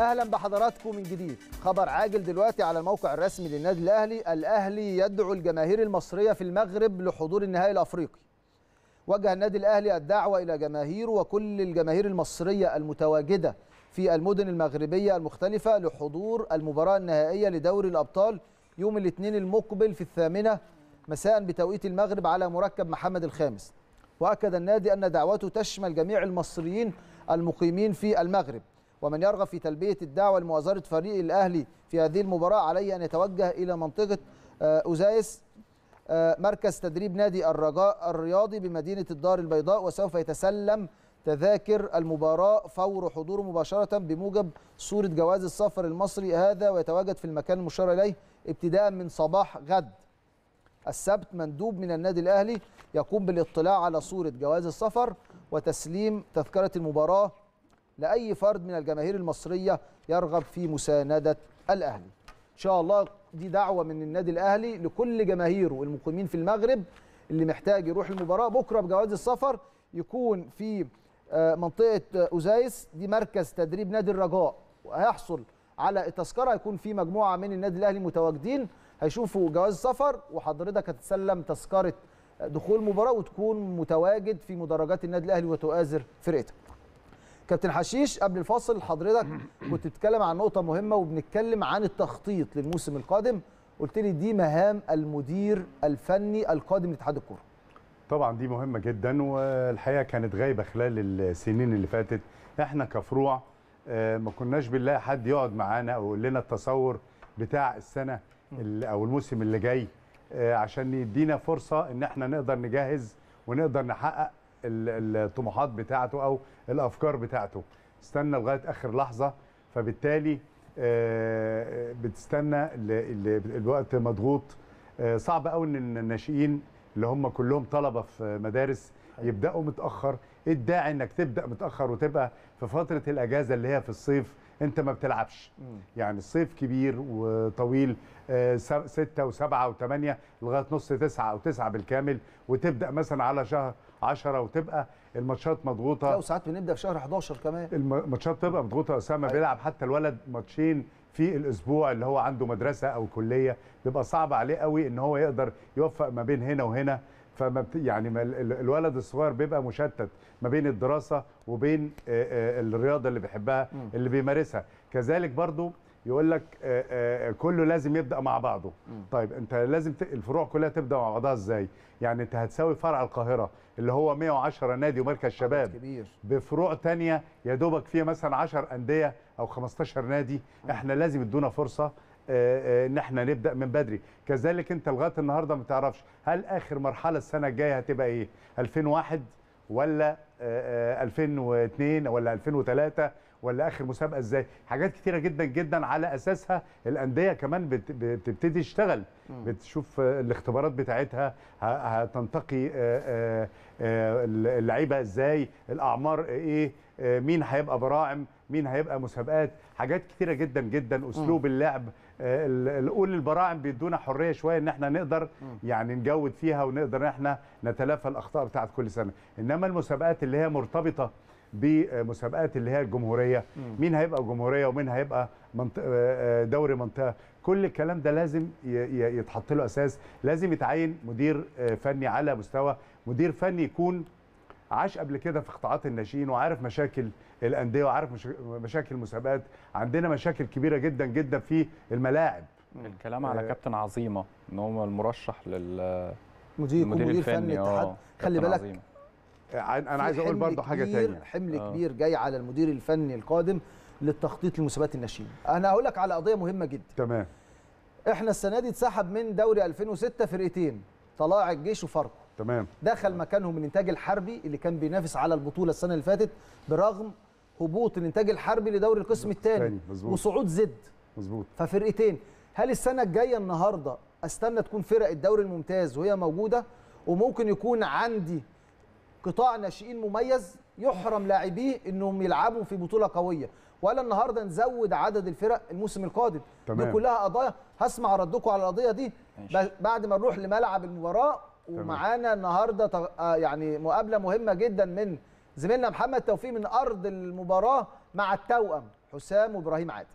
اهلا بحضراتكم من جديد خبر عاجل دلوقتي على الموقع الرسمي للنادي الاهلي الاهلي يدعو الجماهير المصريه في المغرب لحضور النهائي الافريقي وجه النادي الاهلي الدعوه الى جماهيره وكل الجماهير المصريه المتواجده في المدن المغربيه المختلفه لحضور المباراه النهائيه لدوري الابطال يوم الاثنين المقبل في الثامنه مساء بتوقيت المغرب على مركب محمد الخامس واكد النادي ان دعوته تشمل جميع المصريين المقيمين في المغرب ومن يرغب في تلبية الدعوة لمؤازرة فريق الأهلي في هذه المباراة عليه أن يتوجه إلى منطقة آه، أوزايس آه، مركز تدريب نادي الرجاء الرياضي بمدينة الدار البيضاء وسوف يتسلم تذاكر المباراة فور حضوره مباشرة بموجب صورة جواز السفر المصري هذا ويتواجد في المكان المشار إليه ابتداء من صباح غد السبت مندوب من النادي الأهلي يقوم بالاطلاع على صورة جواز السفر وتسليم تذكرة المباراة لأي فرد من الجماهير المصرية يرغب في مساندة الأهلي إن شاء الله دي دعوة من النادي الأهلي لكل جماهيره المقيمين في المغرب اللي محتاج يروح المباراة بكرة بجواز السفر يكون في آه، منطقة آه، أوزايس دي مركز تدريب نادي الرجاء وهيحصل على التذكرة هيكون في مجموعة من النادي الأهلي متواجدين هيشوفوا جواز السفر وحضرتك هتتسلم تذكرة آه، دخول المباراة وتكون متواجد في مدرجات النادي الأهلي وتؤازر فرقتك كابتن حشيش قبل الفاصل حضرتك كنت بتتكلم عن نقطه مهمه وبنتكلم عن التخطيط للموسم القادم قلت لي دي مهام المدير الفني القادم لاتحاد الكوره طبعا دي مهمه جدا والحقيقه كانت غايبه خلال السنين اللي فاتت احنا كفروع آه، ما كناش بنلاقي حد يقعد معانا او يقول لنا التصور بتاع السنه او الموسم اللي جاي آه، عشان يدينا فرصه ان احنا نقدر نجهز ونقدر نحقق الطموحات بتاعته او الافكار بتاعته استنى لغايه اخر لحظه فبالتالي آه، بتستنى الوقت مضغوط آه، صعب قوي ان الناشئين اللي هم كلهم طلبه في مدارس يبداوا متاخر ايه الداعي انك تبدا متاخر وتبقى في فتره الاجازه اللي هي في الصيف انت ما بتلعبش يعني الصيف كبير وطويل آه، ستة وسبعة وثمانية لغايه نص تسعة او تسعة بالكامل وتبدا مثلا على شهر 10 وتبقى الماتشات مضغوطه لا وساعات بنبدا في شهر 11 كمان الماتشات تبقى مضغوطه اسامه أيوة. بيلعب حتى الولد ماتشين في الاسبوع اللي هو عنده مدرسه او كليه بيبقى صعب عليه قوي ان هو يقدر يوفق ما بين هنا وهنا فما يعني الولد الصغير بيبقى مشتت ما بين الدراسه وبين الرياضه اللي بيحبها اللي بيمارسها كذلك برضو يقول لك آه، آه، آه، كله لازم يبدا مع بعضه م. طيب انت لازم ت... الفروع كلها تبدا مع بعضها ازاي يعني انت هتساوي فرع القاهره اللي هو 110 نادي ومركز شباب بفروع تانية يا دوبك فيها مثلا 10 انديه او 15 نادي م. احنا لازم يدونا فرصه ان احنا نبدا من بدري كذلك انت لغايه النهارده ما تعرفش هل اخر مرحله السنه الجايه هتبقى ايه 2001 ولا 2002 ولا 2003 ولا اخر مسابقه ازاي حاجات كتيره جدا جدا على اساسها الانديه كمان بتبتدي تشتغل بتشوف الاختبارات بتاعتها هتنتقي اللعيبه ازاي الاعمار ايه مين هيبقى براعم مين هيبقى مسابقات حاجات كتيره جدا جدا اسلوب اللعب الاول البراعم بيدونا حريه شويه ان احنا نقدر يعني نجود فيها ونقدر ان احنا نتلافى الاخطاء بتاعت كل سنه انما المسابقات اللي هي مرتبطه بمسابقات اللي هي الجمهوريه مين هيبقى جمهوريه ومين هيبقى منطق آه، آه، دوري منطقه كل الكلام ده لازم يتحط له اساس لازم يتعين مدير آه، فني على مستوى مدير فني يكون عاش قبل كده في قطاعات الناشئين وعارف مشاكل الانديه وعارف مشاكل المسابقات عندنا مشاكل كبيره جدا جدا في الملاعب الكلام على كابتن عظيمه ان هو المرشح لل مدير مدير فني الاتحاد خلي بالك عظيمة. آه، انا عايز اقول برضه حاجه ثانيه حمل آه. كبير جاي على المدير الفني القادم للتخطيط لمسابقات الناشئين انا هقول لك على قضيه مهمه جدا تمام احنا السنه دي اتسحب من دوري 2006 فرقتين طلائع الجيش وفاركو تمام دخل مكانهم الانتاج الحربي اللي كان بينافس على البطوله السنه اللي فاتت برغم هبوط الانتاج الحربي لدوري القسم الثاني وصعود زد مظبوط ففرقتين هل السنه الجايه النهارده استنى تكون فرق الدوري الممتاز وهي موجوده وممكن يكون عندي قطاع ناشئين مميز يحرم لاعبيه انهم يلعبوا في بطوله قويه ولا النهارده نزود عدد الفرق الموسم القادم تمام. دي كلها قضايا هسمع ردكم على القضيه دي بعد ما نروح لملعب المباراه ومعانا النهارده آه، يعني مقابله مهمه جدا من زميلنا محمد توفيق من ارض المباراه مع التوأم حسام وابراهيم عادل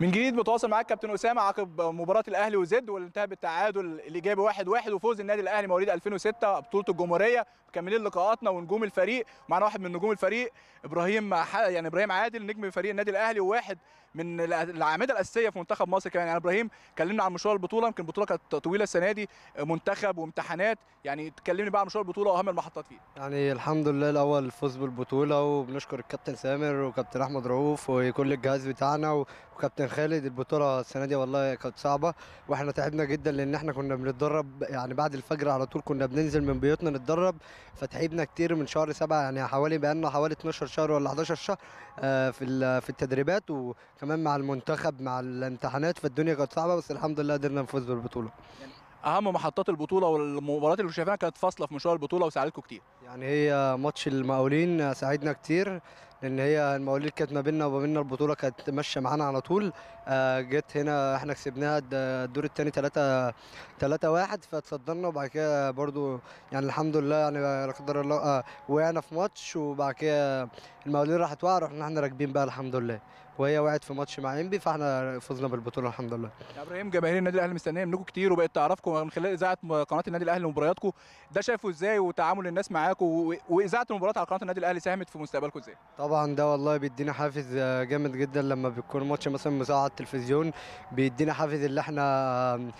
من جديد بتواصل معاك كابتن اسامه عقب مباراه الاهلي وزد واللي انتهى بالتعادل الايجابي 1-1 وفوز النادي الاهلي مواليد 2006 بطوله الجمهوريه مكملين لقاءاتنا ونجوم الفريق معنا واحد من نجوم الفريق ابراهيم يعني ابراهيم عادل نجم فريق النادي الاهلي وواحد من الاعمده الاساسيه في منتخب مصر كمان يعني ابراهيم كلمنا عن مشوار البطوله يمكن البطوله كانت طويله السنه دي منتخب وامتحانات يعني تكلمني بقى عن مشوار البطوله واهم المحطات فيه يعني الحمد لله الاول الفوز بالبطوله وبنشكر الكابتن سامر وكابتن احمد رؤوف وكل الجهاز بتاعنا وكابتن خالد البطوله السنه دي والله كانت صعبه واحنا تعبنا جدا لان احنا كنا بنتدرب يعني بعد الفجر على طول كنا بننزل من بيوتنا نتدرب فتعبنا كتير من شهر سبعة يعني حوالي بقالنا حوالي 12 شهر ولا 11 شهر آه، في في التدريبات وكمان مع المنتخب مع الامتحانات فالدنيا كانت صعبه بس الحمد لله قدرنا نفوز بالبطوله يعني اهم محطات البطوله والمباريات اللي شايفينها كانت فاصله في مشوار البطوله وساعدتكم كتير يعني هي ماتش المقاولين ساعدنا كتير لان هي المقاولين كانت ما بيننا وما بيننا البطوله كانت ماشيه معانا على طول آه، جت هنا احنا كسبناها الدور الثاني 3 3 1 فاتصدرنا وبعد كده برده يعني الحمد لله يعني لا قدر الله آه، وقعنا في ماتش وبعد كده المقاولين راحت وقع رحنا احنا راكبين بقى الحمد لله وهي وقعت في ماتش مع انبي فاحنا فزنا بالبطوله الحمد لله يا ابراهيم جماهير النادي الاهلي مستنيه منكم كتير وبقت تعرفكم من خلال اذاعه قناه النادي الاهلي ومبارياتكم ده شايفه ازاي وتعامل الناس معاكم واذاعه المباريات على قناه النادي الاهلي ساهمت في مستقبلكم ازاي طبعا ده والله بيدينا حافز آه، جامد جدا لما بيكون ماتش مثلا مساعد على التلفزيون بيدينا حافز اللي احنا آه،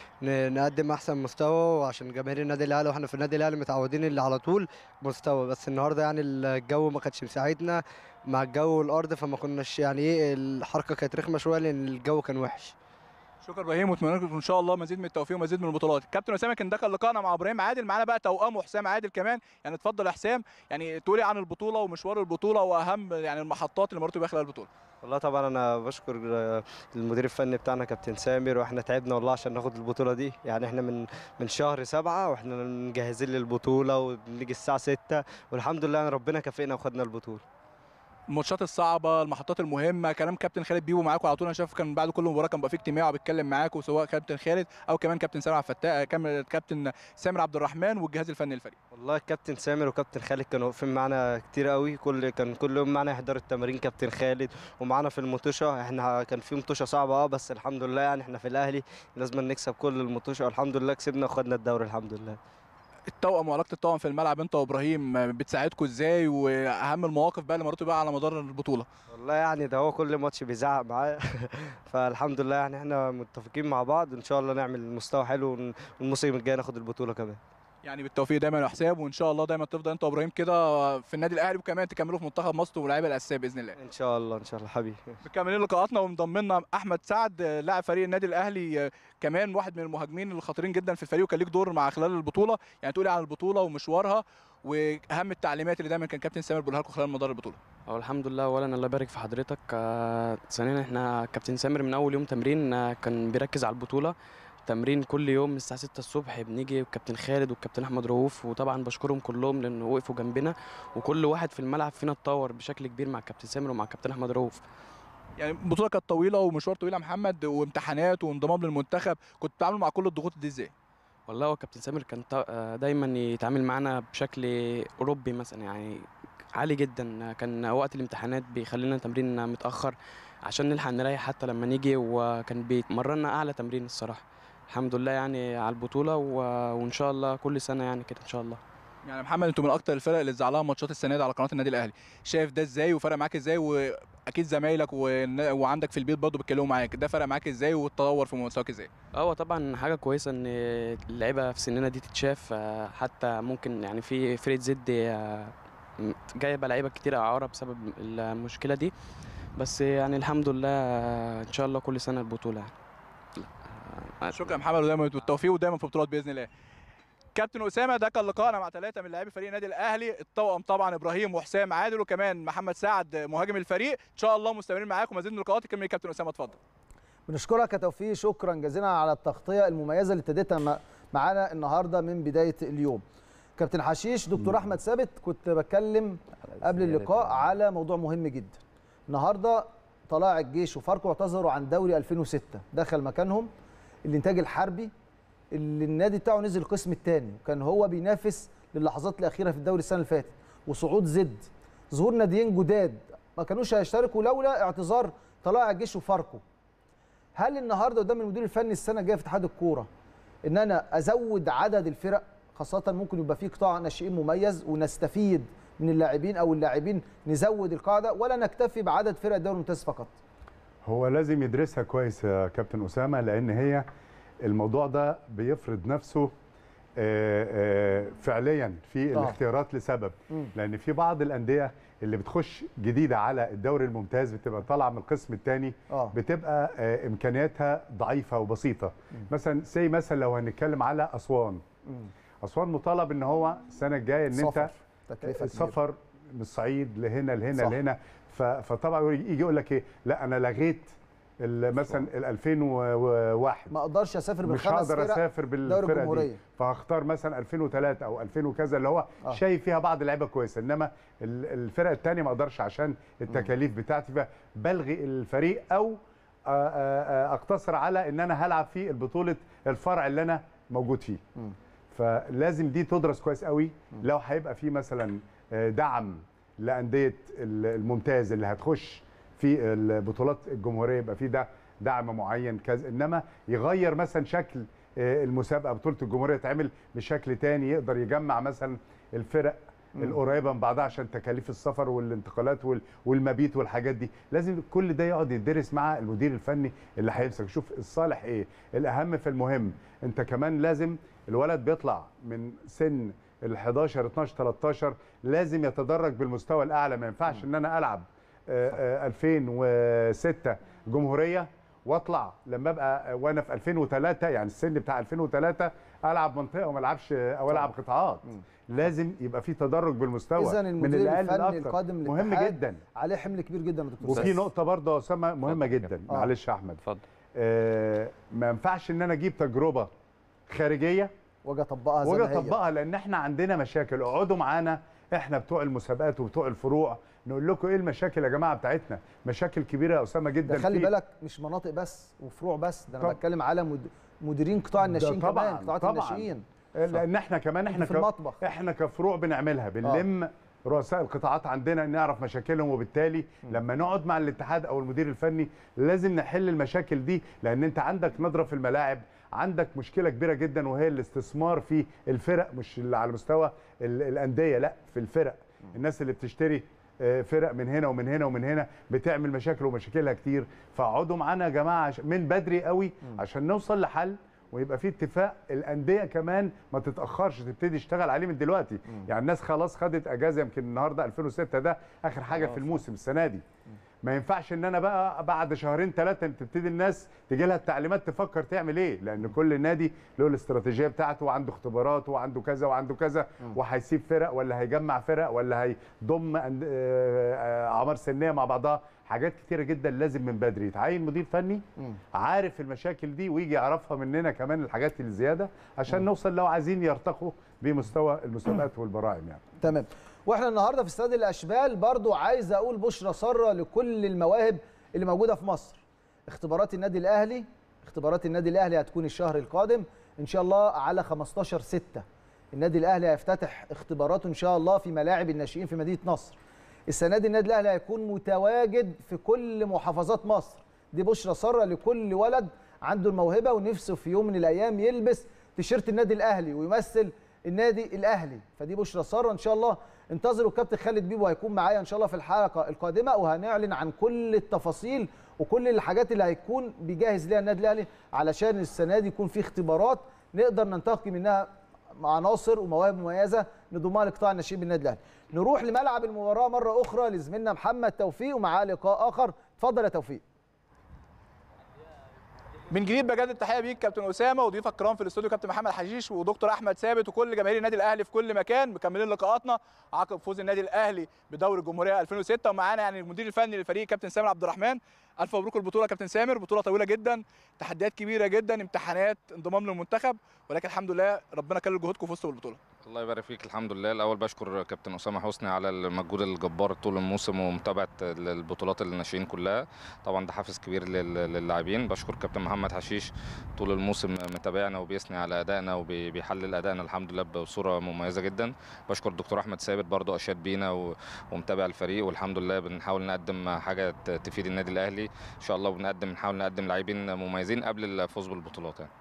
نقدم احسن مستوى وعشان جماهير النادي الاهلي واحنا في النادي الاهلي متعودين اللي على طول مستوى بس النهارده يعني الجو ما كانش مساعدنا مع الجو والارض فما كناش يعني ايه الحركه كانت رخمه شويه لان الجو كان وحش شكرا ابراهيم واتمنى لكم ان شاء الله مزيد من التوفيق ومزيد من البطولات كابتن اسامه كان دخل لقاءنا مع ابراهيم عادل معانا بقى توامه حسام عادل كمان يعني اتفضل يا حسام يعني تقولي عن البطوله ومشوار البطوله واهم يعني المحطات اللي مرتوا بيها خلال البطوله والله طبعا انا بشكر المدير الفني بتاعنا كابتن سامر واحنا تعبنا والله عشان ناخد البطوله دي يعني احنا من من شهر سبعة واحنا مجهزين للبطوله وبنيجي الساعه 6 والحمد لله يعني ربنا كافئنا وخدنا البطوله الماتشات الصعبه المحطات المهمه كلام كابتن خالد بيبو معاكم على طول انا شايف كان بعد كل مباراه كان بقى في اجتماع وبيتكلم معاكم سواء كابتن خالد او كمان كابتن سامر فتاح آه، كابتن سامر عبد الرحمن والجهاز الفني للفريق والله كابتن سامر وكابتن خالد كانوا واقفين معانا كتير قوي كل كان كل يوم معانا يحضر التمرين كابتن خالد ومعانا في المطوشه احنا كان في مطوشه صعبه اه بس الحمد لله يعني احنا في الاهلي لازم نكسب كل المطوشه والحمد لله كسبنا وخدنا الدوري الحمد لله التوأم وعلاقه التوأم في الملعب انت وابراهيم بتساعدكوا ازاي واهم المواقف بقى اللي مريتوا بيها على مدار البطوله والله يعني ده هو كل ماتش بيزعق معايا فالحمد لله يعني احنا متفقين مع بعض ان شاء الله نعمل مستوى حلو والموسم الجاي ناخد البطوله كمان يعني بالتوفيق دايما وحساب وان شاء الله دايما تفضل انت وابراهيم كده في النادي الاهلي وكمان تكملوا في منتخب مصر واللعيبه الاساسيه باذن الله ان شاء الله ان شاء الله حبيبي مكملين لقاءاتنا ومضمنا احمد سعد لاعب فريق النادي الاهلي كمان واحد من المهاجمين الخطيرين جدا في الفريق وكان ليك دور مع خلال البطوله يعني تقولي إيه عن البطوله ومشوارها واهم التعليمات اللي دايما كان كابتن سامر بيقولها لكم خلال مدار البطوله أو الحمد لله اولا الله يبارك في حضرتك آه، ثانيا احنا كابتن سامر من اول يوم تمرين آه، كان بيركز على البطوله التمرين كل يوم الساعه 6 الصبح بنيجي الكابتن خالد والكابتن احمد رؤوف وطبعا بشكرهم كلهم لان وقفوا جنبنا وكل واحد في الملعب فينا اتطور بشكل كبير مع الكابتن سامر ومع الكابتن احمد رؤوف يعني البطوله كانت طويله ومشوار طويل يا محمد وامتحانات وانضمام للمنتخب كنت بتتعامل مع كل الضغوط دي ازاي والله هو كابتن سامر كان آه، دايما يتعامل معانا بشكل اوروبي مثلا يعني عالي جدا كان وقت الامتحانات بيخلينا تمرين متاخر عشان نلحق نريح حتى لما نيجي وكان بيتمرنا اعلى تمرين الصراحه الحمد لله يعني على البطوله وان شاء الله كل سنه يعني كده ان شاء الله يعني محمد انتوا من اكتر الفرق اللي زعلها ماتشات السنه دي على قناه النادي الاهلي شايف ده ازاي وفرق معاك ازاي واكيد زمايلك و... وعندك في البيت برضه بيتكلموا معاك ده فرق معاك ازاي وتطور في مستواك ازاي اه طبعا حاجه كويسه ان اللعيبه في سننا دي تتشاف حتى ممكن يعني في فريد زد جايبه لعيبه كتير اعاره بسبب المشكله دي بس يعني الحمد لله ان شاء الله كل سنه البطوله يعني شكرا محمد ودايما التوفيق ودايما في بطولات باذن الله كابتن اسامه ده كان لقائنا مع ثلاثه من لاعبي فريق النادي الاهلي الطوام طبعا ابراهيم وحسام عادل وكمان محمد سعد مهاجم الفريق ان شاء الله مستمرين معاكم مزيد من اللقاءات كمل كابتن اسامه اتفضل بنشكرك يا توفيق شكرا جزيلا على التغطيه المميزه اللي ابتديتها معانا النهارده من بدايه اليوم كابتن حشيش دكتور احمد ثابت كنت بتكلم قبل اللقاء على موضوع مهم جدا النهارده طلائع الجيش وفاركو اعتذروا عن دوري 2006 دخل مكانهم الانتاج الحربي اللي النادي بتاعه نزل القسم الثاني وكان هو بينافس للحظات الاخيره في الدوري السنه اللي فاتت وصعود زد ظهور ناديين جداد ما كانوش هيشتركوا لولا اعتذار طلائع الجيش وفاركو هل النهارده قدام المدير الفني السنه الجايه في اتحاد الكوره ان انا ازود عدد الفرق خاصه ممكن يبقى في قطاع ناشئين مميز ونستفيد من اللاعبين او اللاعبين نزود القاعده ولا نكتفي بعدد فرق الدوري الممتاز فقط هو لازم يدرسها كويس يا كابتن اسامه لان هي الموضوع ده بيفرض نفسه آه، آه، فعليا في الاختيارات لسبب لان في بعض الانديه اللي بتخش جديده على الدوري الممتاز بتبقى طالعه من القسم الثاني آه. بتبقى امكانياتها ضعيفه وبسيطه مثلا سي مثلا لو هنتكلم على اسوان اسوان مطالب ان هو السنه الجايه ان انت السفر من الصعيد لهنا لهنا صح. لهنا فطبعا يجي يقول لك ايه لا انا لغيت مثلا ال 2001 ما اقدرش اسافر بالخمس مش هقدر اسافر بالفرقه دي فهختار مثلا 2003 او 2000 وكذا اللي هو آه. شايف فيها بعض اللعيبه كويسه انما الفرقه الثانيه ما اقدرش عشان التكاليف بتاعتي بلغي الفريق او اقتصر على ان انا هلعب في البطوله الفرع اللي انا موجود فيه م. فلازم دي تدرس كويس قوي لو هيبقى في مثلا دعم لانديه الممتاز اللي هتخش في البطولات الجمهوريه يبقى في ده دعم معين كذا انما يغير مثلا شكل آه، المسابقه بطوله الجمهوريه تعمل بشكل تاني يقدر يجمع مثلا الفرق القريبه من بعضها عشان تكاليف السفر والانتقالات والمبيت والحاجات دي لازم كل ده يقعد يدرس مع المدير الفني اللي هيمسك شوف الصالح ايه الاهم في المهم انت كمان لازم الولد بيطلع من سن ال 11 12 13 لازم يتدرج بالمستوى الاعلى ما ينفعش ان انا العب 2006 آه، آه، جمهوريه واطلع لما ابقى وانا في 2003 يعني السن بتاع 2003 العب منطقه وما العبش او العب قطاعات لازم يبقى في تدرج بالمستوى اذا المدير الفني القادم مهم جدا عليه حمل كبير جدا دكتور وفي نقطه برضه اسامه مهمه جدا آه. معلش يا احمد اتفضل آه ما ينفعش ان انا اجيب تجربه خارجيه واجي اطبقها زي ما هي واجي اطبقها لان احنا عندنا مشاكل اقعدوا معانا احنا بتوع المسابقات وبتوع الفروع نقول لكم ايه المشاكل يا جماعه بتاعتنا مشاكل كبيره يا اسامه جدا خلي فيه. بالك مش مناطق بس وفروع بس ده انا طب. بتكلم على مديرين قطاع الناشئين طبعا كمان قطاعات الناشئين إيه، لان احنا كمان احنا في المطبخ. احنا كفروع بنعملها آه. بنلم آه. رؤساء القطاعات عندنا نعرف مشاكلهم وبالتالي لما نقعد مع الاتحاد او المدير الفني لازم نحل المشاكل دي لان انت عندك نظره في الملاعب عندك مشكله كبيره جدا وهي الاستثمار في الفرق مش اللي على مستوى الانديه لا في الفرق الناس اللي بتشتري آه، فرق من هنا ومن هنا ومن هنا بتعمل مشاكل ومشاكلها كتير فاقعدوا معانا يا جماعه من بدري قوي عشان نوصل لحل ويبقى في اتفاق الانديه كمان ما تتاخرش تبتدي تشتغل عليه من دلوقتي يعني الناس خلاص خدت اجازه يمكن النهارده 2006 ده اخر حاجه في الموسم السنه دي ما ينفعش ان انا بقى بعد شهرين ثلاثه تبتدي الناس تجي لها التعليمات تفكر تعمل ايه لان كل نادي له الاستراتيجيه بتاعته وعنده اختبارات وعنده كذا وعنده كذا وهيسيب فرق ولا هيجمع فرق ولا هيضم آه، آه، اعمار سنيه مع بعضها حاجات كتيره جدا لازم من بدري يتعين مدير فني عارف المشاكل دي ويجي يعرفها مننا كمان الحاجات الزياده عشان نوصل لو عايزين يرتقوا بمستوى المسابقات والبراعم يعني تمام واحنا النهارده في استاد الاشبال برضو عايز اقول بشرى ساره لكل المواهب اللي موجوده في مصر اختبارات النادي الاهلي اختبارات النادي الاهلي هتكون الشهر القادم ان شاء الله على 15 6 النادي الاهلي هيفتتح اختباراته ان شاء الله في ملاعب الناشئين في مدينه نصر السنه دي النادي الاهلي هيكون متواجد في كل محافظات مصر دي بشرى ساره لكل ولد عنده الموهبه ونفسه في يوم من الايام يلبس تيشيرت النادي الاهلي ويمثل النادي الاهلي فدي بشرى ساره ان شاء الله انتظروا الكابتن خالد بيبو هيكون معايا ان شاء الله في الحلقه القادمه وهنعلن عن كل التفاصيل وكل الحاجات اللي هيكون بيجهز ليها النادي الاهلي علشان السنه دي يكون في اختبارات نقدر ننتقي منها عناصر ومواهب مميزه نضمها لقطاع الناشئين بالنادي الاهلي. نروح لملعب المباراه مره اخرى لزميلنا محمد توفيق ومعاه لقاء اخر، اتفضل يا توفيق. من جديد بجد التحيه بيك كابتن اسامه وضيوفك الكرام في الاستوديو كابتن محمد حشيش ودكتور احمد ثابت وكل جماهير النادي الاهلي في كل مكان مكملين لقاءاتنا عقب فوز النادي الاهلي بدوري الجمهوريه 2006 ومعانا يعني المدير الفني للفريق كابتن سامر عبد الرحمن الف مبروك البطوله كابتن سامر بطوله طويله جدا تحديات كبيره جدا امتحانات انضمام للمنتخب ولكن الحمد لله ربنا كل جهودكم وسط بالبطوله الله يبارك فيك الحمد لله الاول بشكر كابتن اسامه حسني على المجهود الجبار طول الموسم ومتابعه البطولات الناشئين كلها طبعا ده حافز كبير للاعبين بشكر كابتن محمد حشيش طول الموسم متابعنا وبيثني على ادائنا وبيحلل ادائنا الحمد لله بصوره مميزه جدا بشكر الدكتور احمد ثابت برضه اشاد بينا ومتابع الفريق والحمد لله بنحاول نقدم حاجه تفيد النادي الاهلي ان شاء الله وبنقدم بنحاول نقدم لاعبين مميزين قبل الفوز بالبطولات يعني.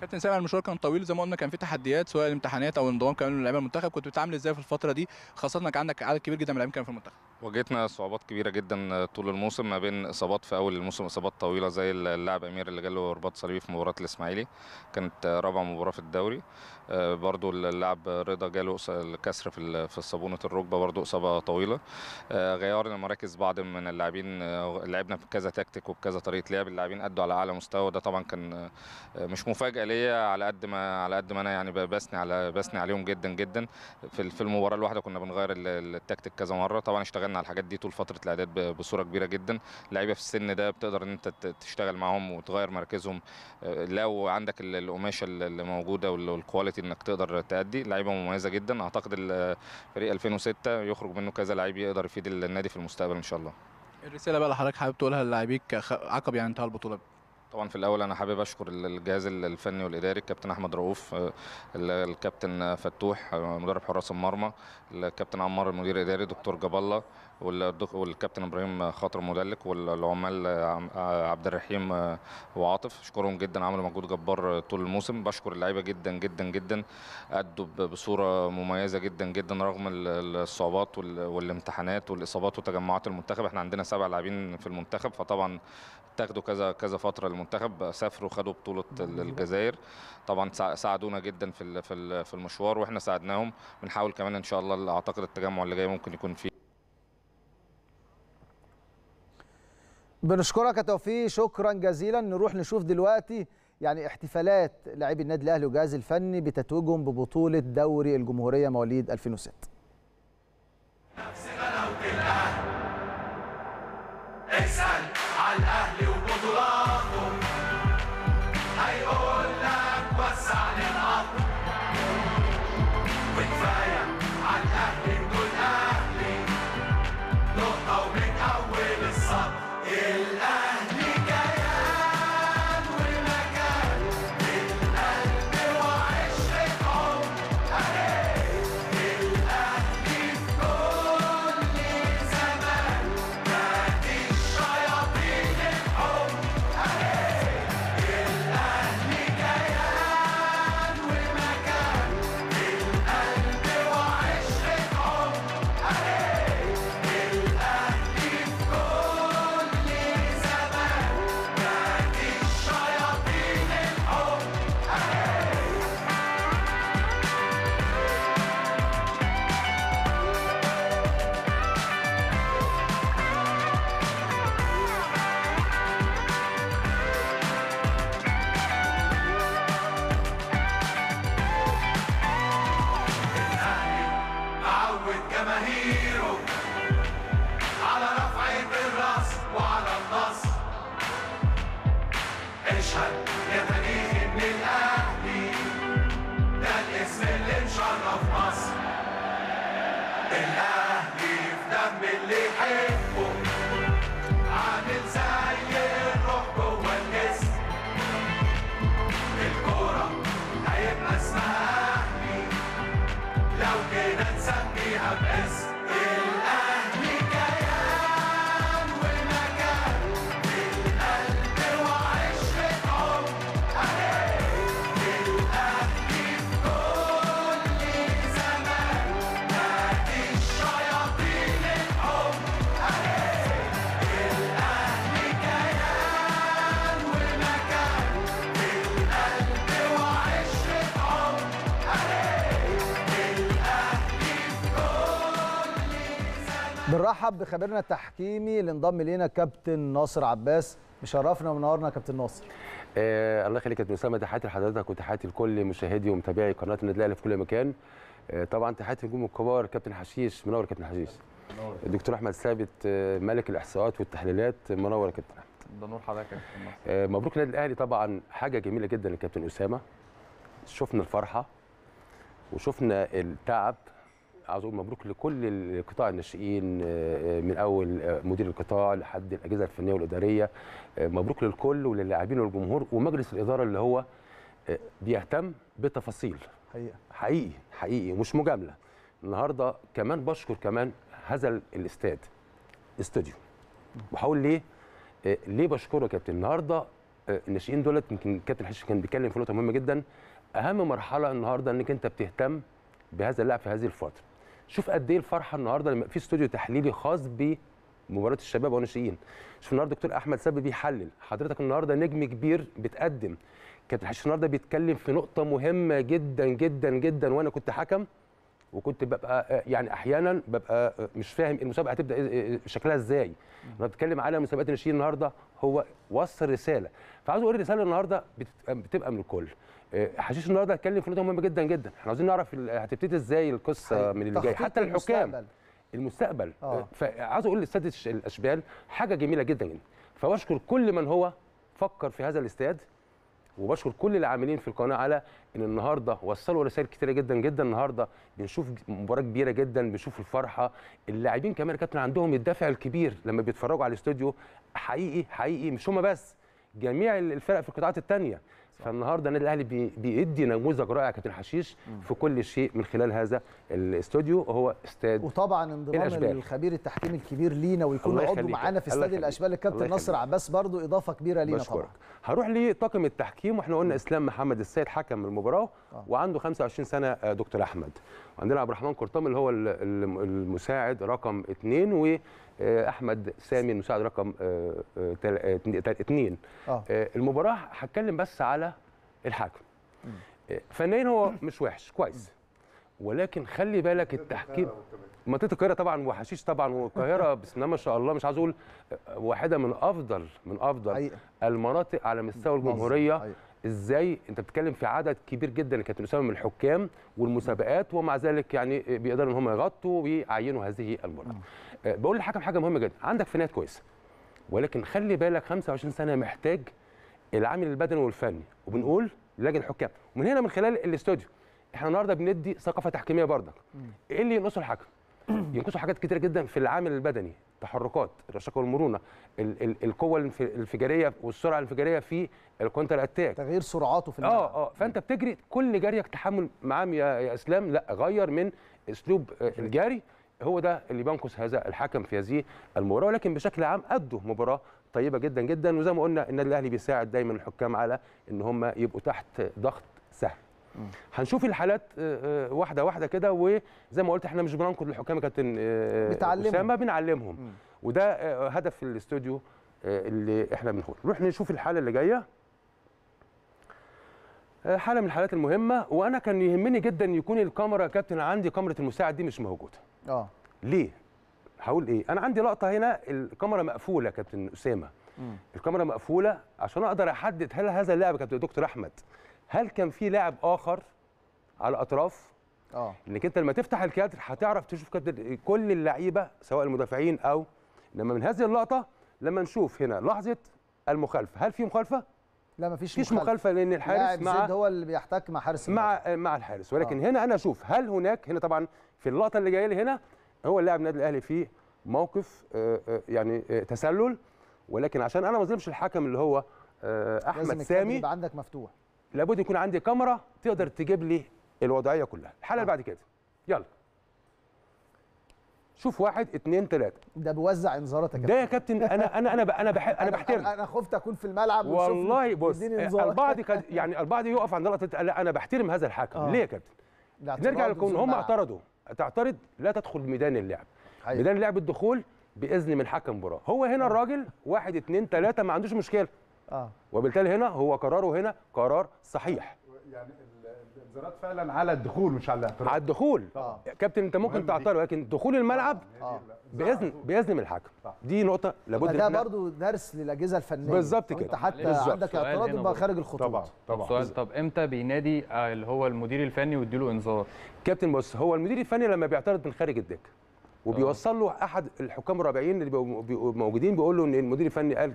كابتن سامي المشوار كان طويل زي ما قلنا كان في تحديات سواء الامتحانات او الانضمام كمان للاعيبه المنتخب كنت بتتعامل ازاي في الفتره دي خاصه انك عندك عدد كبير جدا من اللاعبين كانوا في المنتخب واجهتنا صعوبات كبيره جدا طول الموسم ما بين اصابات في اول الموسم اصابات طويله زي اللاعب امير اللي جاله رباط صليبي في مباراه الاسماعيلي كانت رابع مباراه في الدوري آه، برضو اللاعب رضا جاله الكسر في في صابونه الركبه برضو اصابه طويله آه، غيرنا مراكز بعض من اللاعبين آه، لعبنا بكذا تكتيك وبكذا طريقه لعب اللاعبين ادوا على اعلى مستوى ده طبعا كان مش مفاجاه ليا على قد ما على قد ما انا يعني بثني على بثني عليهم جدا جدا في المباراه الواحده كنا بنغير التكتيك كذا مره طبعا اشتغلنا اشتغلنا على الحاجات دي طول فتره الاعداد بصوره كبيره جدا اللعيبه في السن ده بتقدر ان انت تشتغل معاهم وتغير مركزهم آه، لو عندك القماشه اللي موجوده والكواليتي انك تقدر تادي لعيبه مميزه جدا اعتقد فريق 2006 يخرج منه كذا لعيب يقدر يفيد النادي في المستقبل ان شاء الله الرساله بقى اللي حضرتك حابب تقولها للاعبيك عقب يعني انتهى البطوله طبعا في الاول انا حابب اشكر الجهاز الفني والاداري الكابتن احمد رؤوف آه، الكابتن فتوح آه، مدرب حراس المرمى الكابتن عمار المدير الاداري دكتور جاب الله والكابتن ابراهيم خاطر مدلك والعمال آه، عبد الرحيم آه، وعاطف اشكرهم جدا عملوا مجهود جبار طول الموسم بشكر اللعيبه جدا جدا جدا ادوا بصوره مميزه جدا جدا رغم الصعوبات والامتحانات والاصابات وتجمعات المنتخب احنا عندنا سبع لاعبين في المنتخب فطبعا تاخدوا كذا كذا فتره المنتخب سافروا خدوا بطوله الجزائر طبعا ساعدونا جدا في في المشوار واحنا ساعدناهم بنحاول كمان ان شاء الله اعتقد التجمع اللي جاي ممكن يكون فيه بنشكرك يا توفيق شكرا جزيلا نروح نشوف دلوقتي يعني احتفالات لاعبي النادي الاهلي والجهاز الفني بتتويجهم ببطوله دوري الجمهوريه مواليد 2006 اكسل على الاهلي live here. نرحب خبيرنا التحكيمي اللي انضم لينا كابتن ناصر عباس مشرفنا ومنورنا كابتن ناصر آه الله يخليك يا كابتن اسامه تحياتي لحضرتك وتحياتي لكل مشاهدي ومتابعي قناه النادي الاهلي في كل مكان آه طبعا تحياتي النجوم الكبار كابتن حشيش منور كابتن حشيش الدكتور احمد ثابت آه ملك الاحصاءات والتحليلات منور يا كابتن احمد ده نور حضرتك يا آه مبروك النادي الاهلي طبعا حاجه جميله جدا يا كابتن اسامه شفنا الفرحه وشفنا التعب عاوز اقول مبروك لكل قطاع الناشئين آه، آه، من اول آه، مدير القطاع لحد الاجهزه الفنيه والاداريه مبروك للكل وللاعبين والجمهور ومجلس الاداره اللي هو بيهتم بالتفاصيل حقيقه حقيقي حقيقي ومش مجامله النهارده كمان بشكر كمان هذا الاستاد استوديو بحاول ليه ليه بشكره يا كابتن النهارده الناشئين دولت يمكن كابتن حش كان بيتكلم في نقطه مهمه جدا اهم مرحله النهارده انك انت بتهتم بهذا اللاعب في هذه الفتره شوف قد ايه الفرحه النهارده لما في استوديو تحليلي خاص بمباراه الشباب والناشئين شوف النهارده دكتور احمد سبب بيحلل حضرتك النهارده نجم كبير بتقدم كابتن حشيش النهارده بيتكلم في نقطه مهمه جدا جدا جدا وانا كنت حكم وكنت ببقى آه، يعني احيانا ببقى آه، مش فاهم المسابقه هتبدا آه، شكلها ازاي انا بتكلم على مسابقات الناشئين النهارده هو وصل رساله فعاوز اقول الرساله النهارده بتبقى من الكل حشيش النهارده هتكلم في نقطه مهمه جدا جدا احنا عاوزين نعرف هتبتدي ازاي القصه أيوة. من اللي جاي حتى الحكام المستقبل, المستقبل. فعاوز اقول للساده الاشبال حاجه جميله جدا جدا فاشكر كل من هو فكر في هذا الاستاد وبشكر كل العاملين في القناه على ان النهارده وصلوا رسائل كتيره جدا جدا النهارده بنشوف مباراه كبيره جدا بنشوف الفرحه اللاعبين كمان كابتن عندهم الدافع الكبير لما بيتفرجوا على الاستوديو حقيقي حقيقي مش هم بس جميع الفرق في القطاعات الثانيه فالنهارده النادي الاهلي بيدي نموذج رائع كابتن حشيش في كل شيء من خلال هذا الاستوديو وهو استاد وطبعا انضمام الخبير التحكيم الكبير لينا ويكون عضو معانا في استاد الاشبال الكابتن نصر عباس برضو اضافه كبيره لينا بشكرك. طبعا هروح لطاقم التحكيم واحنا قلنا اسلام محمد السيد حكم المباراه آه. وعنده 25 سنه آه، دكتور احمد عندنا عبد الرحمن قرطام اللي هو المساعد رقم اثنين واحمد آه، سامي المساعد رقم اثنين آه،, آه،, آه. المباراه هتكلم بس على الحكم فنيا هو مش وحش كويس ولكن خلي بالك التحكيم منطقه القاهره طبعا وحشيش طبعا والقاهره بسم الله ما شاء الله مش عايز اقول واحده من افضل من افضل أي. المناطق على مستوى الجمهوريه ازاي انت بتتكلم في عدد كبير جدا اللي كانت من الحكام والمسابقات ومع ذلك يعني بيقدروا ان هم يغطوا ويعينوا هذه المراه. آه، بقول للحكم حاجه مهمه جدا عندك فنيات كويسه ولكن خلي بالك 25 سنه محتاج العامل البدني والفني وبنقول لجنه الحكام ومن هنا من خلال الاستوديو احنا النهارده بندي ثقافه تحكيميه برضك ايه اللي ينقصه الحكم؟ ينقصوا حاجات كتيره جدا في العامل البدني تحركات الرشاقه والمرونه ال ال القوه الانفجاريه والسرعه الانفجاريه في الكونتر اتاك تغيير سرعاته في اه اه فانت بتجري كل جريك تحمل معام يا, يا اسلام لا غير من اسلوب آه، الجري هو ده اللي بينقص هذا الحكم في هذه المباراه ولكن بشكل عام ادوا مباراه طيبه جدا جدا وزي ما قلنا النادي الاهلي بيساعد دايما الحكام على ان هم يبقوا تحت ضغط سهل هنشوف الحالات آه، آه، واحده واحده كده وزي ما قلت احنا مش بننقد الحكام يا كابتن آه، اسامه بنعلمهم وده هدف الاستوديو اللي احنا بنقوله نروح نشوف الحاله اللي جايه حاله من الحالات المهمه وانا كان يهمني جدا يكون الكاميرا كابتن عندي كاميرا المساعد دي مش موجوده اه ليه هقول ايه انا عندي لقطه هنا الكاميرا مقفوله يا كابتن اسامه الكاميرا مقفوله عشان اقدر احدد هل هذا اللاعب كابتن دكتور احمد هل كان في لاعب اخر على الاطراف اه انك انت لما تفتح الكادر هتعرف تشوف كادر كل اللعيبه سواء المدافعين او انما من هذه اللقطه لما نشوف هنا لحظه المخالفه هل في مخالفه لا مفيش فيش مخالفه, مخالفة لان الحارس مع هو اللي بيحتك مع حارس مع آه، مع الحارس ولكن آه. هنا انا اشوف هل هناك هنا طبعا في اللقطه اللي جايه لي هنا هو اللاعب النادي الاهلي في موقف آه، آه، يعني تسلل ولكن عشان انا ما اظلمش الحكم اللي هو احمد سامي لازم يبقى عندك مفتوح لابد يكون عندي كاميرا تقدر تجيب لي الوضعيه كلها الحاله آه. اللي بعد كده يلا شوف واحد اثنين ثلاثة ده بيوزع انذارات يا كابتن ده يا كابتن انا انا انا انا بحب انا بحترم انا خفت اكون في الملعب والله بص آه، البعض يعني البعض يقف عند لقطه لا انا بحترم هذا الحكم آه. ليه يا كابتن؟ نرجع لكون هم اعترضوا تعترض لا تدخل ميدان اللعب حقيقة. ميدان اللعب الدخول باذن من حكم مباراه هو هنا آه. الراجل واحد اثنين ثلاثة ما عندوش مشكله آه. وبالتالي هنا هو قراره هنا قرار صحيح يعني الانذارات فعلا على الدخول مش على الاعتراض على الدخول طبعا. آه. كابتن انت ممكن تعترض لكن دخول الملعب آه. باذن باذن من الحكم آه. دي نقطه لابد ده برضو درس للاجهزه الفنيه بالظبط كده انت حتى بالزبط. عندك اعتراض يبقى خارج الخطوط طبعا طبعا سؤال طب امتى بينادي آه، اللي هو المدير الفني ويدي له انذار كابتن بص هو المدير الفني لما بيعترض من خارج الدكه وبيوصل له احد الحكام الرابعين اللي بيبقوا موجودين بيقول له ان المدير الفني قال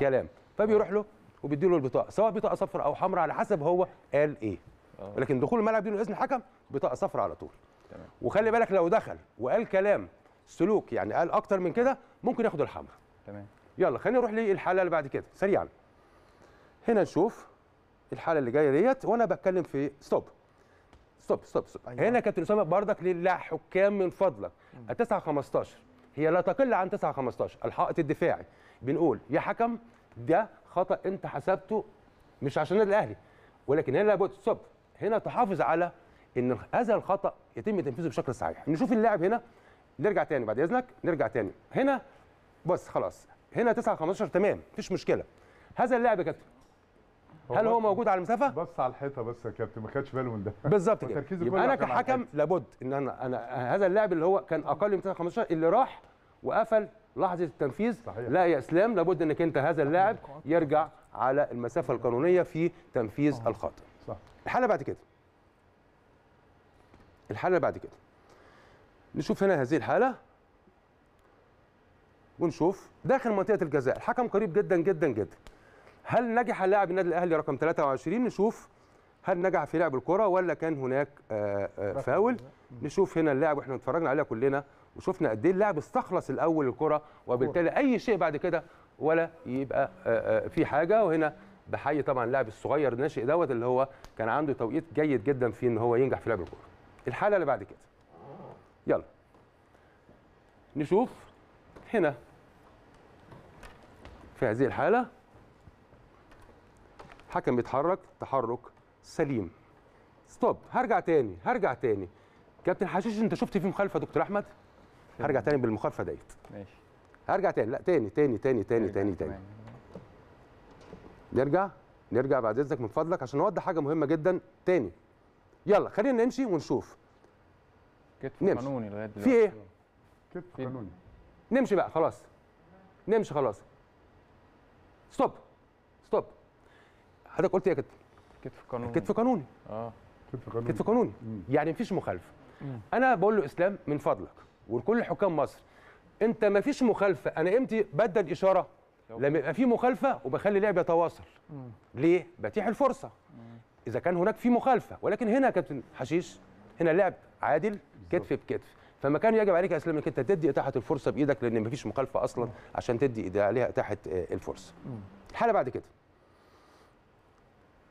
كلام فبيروح له وبيدي له البطاقه سواء بطاقه صفراء او حمراء على حسب هو قال ايه آه. لكن دخول الملعب بدون اذن الحكم بطاقه صفراء على طول تمام وخلي بالك لو دخل وقال كلام سلوك يعني قال اكتر من كده ممكن ياخد الحمراء تمام يلا خلينا نروح للحاله اللي بعد كده سريعا هنا نشوف الحاله اللي جايه ديت وانا بتكلم في ستوب ستوب ستوب, ستوب. أيوة. هنا كابتن اسامه بردك لله حكام من فضلك التسعة 9 15 هي لا تقل عن 9 15 الحائط الدفاعي بنقول يا حكم ده خطا انت حسبته مش عشان النادي الاهلي ولكن هنا لابد صب هنا تحافظ على ان هذا الخطا يتم تنفيذه بشكل صحيح نشوف اللاعب هنا نرجع تاني بعد اذنك نرجع تاني هنا بص خلاص هنا 9 15 تمام مفيش مشكله هذا اللاعب يا كابتن هل هو موجود على المسافه؟ بص على الحيطه بس يا كابتن ما خدش باله من ده بالظبط كده يبقى انا كحكم لابد ان انا انا هذا اللاعب اللي هو كان اقل من 15 اللي راح وقفل لحظه التنفيذ صحيح. لا يا اسلام لابد انك انت هذا اللاعب يرجع على المسافه القانونيه في تنفيذ آه. الخطا صح. الحاله بعد كده الحاله بعد كده نشوف هنا هذه الحاله ونشوف داخل منطقه الجزاء الحكم قريب جدا جدا جدا هل نجح لاعب النادي الاهلي رقم 23 نشوف هل نجح في لعب الكره ولا كان هناك آآ آه، آآ آه، فاول نشوف هنا اللاعب واحنا اتفرجنا عليها كلنا وشفنا قد ايه اللاعب استخلص الاول الكره وبالتالي اي شيء بعد كده ولا يبقى آه، آه، في حاجه وهنا بحيي طبعا اللاعب الصغير الناشئ دوت اللي هو كان عنده توقيت جيد جدا في ان هو ينجح في لعب الكوره. الحاله اللي بعد كده. يلا. نشوف هنا في هذه الحاله حكم بيتحرك تحرك سليم. ستوب هرجع تاني هرجع تاني. كابتن حشيش انت شفت في مخالفه دكتور احمد؟ هرجع تاني بالمخالفه ديت ماشي هرجع تاني لا تاني تاني تاني تاني تاني تاني نرجع نرجع بعد اذنك من فضلك عشان نوضح حاجه مهمه جدا تاني يلا خلينا نمشي ونشوف كتف نمشي. قانوني لغايه دلوقتي في ايه كتف قانوني نمشي بقى خلاص نمشي خلاص ستوب ستوب حضرتك قلت ايه يا كتف كتف قانوني كتف قانوني اه كتف قانوني كتف قانوني يعني مفيش مخالفه انا بقول له اسلام من فضلك ولكل حكام مصر انت ما فيش مخالفه انا امتى بدل اشاره لما يبقى في مخالفه وبخلي اللعب يتواصل ليه بتيح الفرصه اذا كان هناك في مخالفه ولكن هنا يا كابتن حشيش هنا اللعب عادل كتف بكتف فما كان يجب عليك يا اسلام انك انت تدي اتاحه الفرصه بايدك لان ما فيش مخالفه اصلا عشان تدي عليها اتاحه آه، الفرصه الحاله بعد كده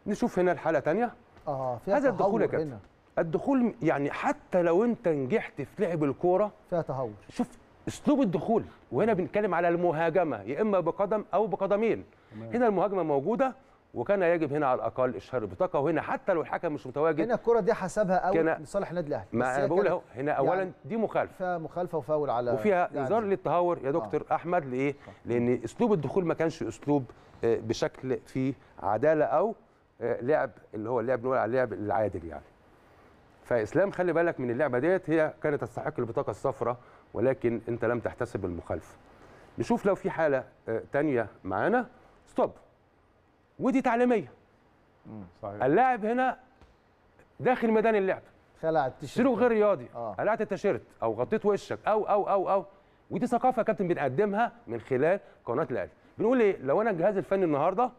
نشوف هنا الحاله ثانيه اه هذا الدخول يا كابتن الدخول يعني حتى لو انت نجحت في لعب الكوره فيها تهور شوف اسلوب الدخول وهنا بنتكلم على المهاجمه يا اما بقدم او بقدمين تمام. هنا المهاجمه موجوده وكان يجب هنا على الاقل اشهار البطاقه وهنا حتى لو الحكم مش متواجد هنا الكره دي حسبها قوي لصالح النادي الاهلي ما انا بقول اهو هنا اولا يعني دي مخالفه فيها مخالفه وفاول على وفيها انذار يعني للتهور يا دكتور آه. احمد لايه؟ آه. لان اسلوب الدخول ما كانش اسلوب آه، بشكل فيه عداله او آه، لعب اللي هو اللعب نقول على اللعب العادل يعني فاسلام خلي بالك من اللعبه ديت هي كانت تستحق البطاقه الصفراء ولكن انت لم تحتسب المخالفه نشوف لو في حاله آه، تانية معانا ستوب ودي تعليميه صحيح. اللاعب هنا داخل ميدان اللعب خلع التيشيرت غير رياضي آه. قلعت التيشيرت او غطيت وشك او او او او ودي ثقافه يا كابتن بنقدمها من خلال قناه الاهلي بنقول ايه لو انا الجهاز الفني النهارده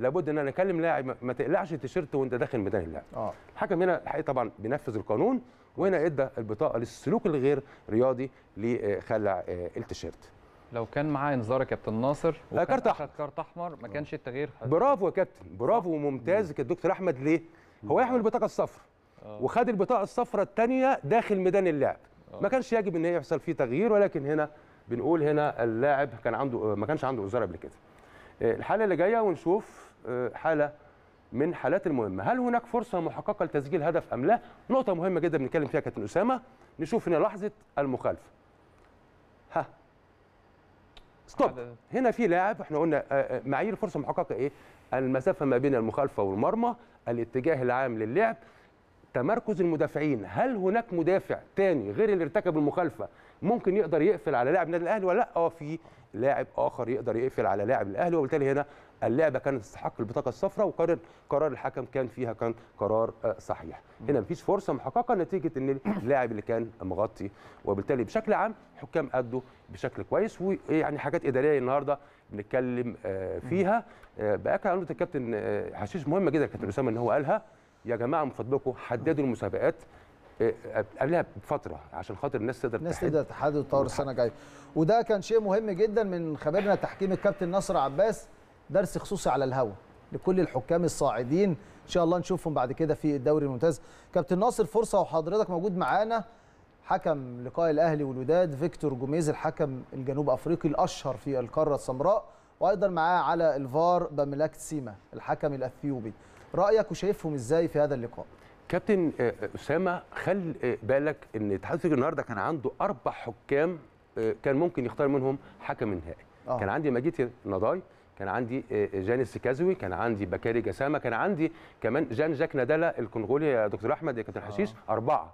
لابد ان انا اكلم لاعب ما تقلعش التيشيرت وانت داخل ميدان اللعب آه. الحكم هنا الحقيقه طبعا بينفذ القانون وهنا ادى البطاقه للسلوك الغير رياضي لخلع آه، التيشيرت لو كان معاه انذار يا كابتن ناصر آه، كارت احمر كارت احمر ما كانش التغيير حد. برافو يا كابتن برافو وممتاز الدكتور احمد ليه هو يحمل البطاقه الصفراء آه. وخد البطاقه الصفراء الثانيه داخل ميدان اللعب ما كانش يجب ان يحصل فيه تغيير ولكن هنا بنقول هنا اللاعب كان عنده ما كانش عنده انذار قبل كده الحاله اللي جايه ونشوف آه، حاله من حالات المهمه هل هناك فرصه محققه لتسجيل هدف ام لا نقطه مهمه جدا بنتكلم فيها كابتن اسامه نشوف هنا لحظه المخالفه ها ستوب هنا في لاعب احنا قلنا آه، آه، معايير الفرصه المحققه ايه المسافه ما بين المخالفه والمرمى الاتجاه العام للعب تمركز المدافعين هل هناك مدافع تاني غير اللي ارتكب المخالفه ممكن يقدر يقفل على لاعب النادي الاهلي ولا لا اه في لاعب اخر يقدر يقفل على لاعب الاهلي وبالتالي هنا اللعبه كانت تستحق البطاقه الصفراء وقرر قرار الحكم كان فيها كان قرار آه، صحيح هنا مفيش فرصه محققه نتيجه ان اللاعب اللي كان مغطي وبالتالي بشكل عام الحكام ادوا بشكل كويس ويعني حاجات اداريه النهارده بنتكلم آه، فيها بقى كان قالوا الكابتن آه، حشيش مهمه جدا الكابتن اسامه ان هو قالها يا جماعه من فضلكم حددوا المسابقات آه، آه، قبلها بفتره عشان خاطر الناس تقدر الناس تقدر تحدد وتطور السنه الجايه وده كان شيء مهم جدا من خبيرنا تحكيم الكابتن نصر عباس درس خصوصي على الهواء لكل الحكام الصاعدين ان شاء الله نشوفهم بعد كده في الدوري الممتاز كابتن ناصر فرصه وحضرتك موجود معانا حكم لقاء الاهلي والوداد فيكتور جوميز الحكم الجنوب افريقي الاشهر في القاره السمراء وايضا معاه على الفار باملاك سيما الحكم الاثيوبي رايك وشايفهم ازاي في هذا اللقاء كابتن آه، آه، اسامه خل آه، بالك ان اتحاد النهارده كان عنده اربع حكام كان ممكن يختار منهم حكم نهائي كان عندي مجيد نضاي كان عندي جاني السكازوي كان عندي بكاري جسامه كان عندي كمان جان جاك ندالا الكونغولي يا دكتور احمد يا كابتن حشيش أوه. اربعه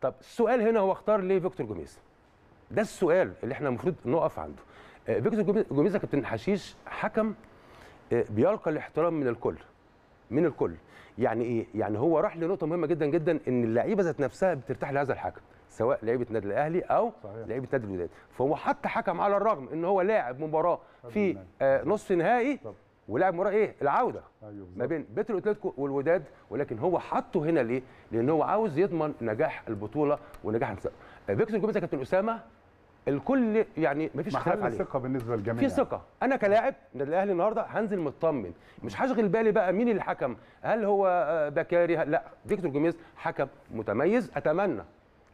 طب السؤال هنا هو اختار ليه فيكتور جوميز ده السؤال اللي احنا المفروض نقف عنده فيكتور جوميز يا كابتن حشيش حكم بيلقى الاحترام من الكل من الكل يعني ايه يعني هو راح لنقطه مهمه جدا جدا ان اللعيبه ذات نفسها بترتاح لهذا الحكم سواء لعيبه نادي الاهلي او لعيبه نادي الوداد فهو حتى حكم على الرغم ان هو لاعب مباراه في آه نصف نهائي ولعب مباراه ايه العوده أيوة ما بين بيتر اتلتيكو والوداد ولكن هو حطه هنا ليه لان هو عاوز يضمن نجاح البطوله ونجاح آه، فيكتور جوميز يا كابتن اسامه الكل يعني مفيش خلاف عليه ثقه بالنسبه للجميع في يعني. ثقه انا كلاعب نادي الاهلي النهارده هنزل مطمن مش هشغل بالي بقى مين اللي حكم هل هو آه، بكاري لا فيكتور جوميز حكم متميز اتمنى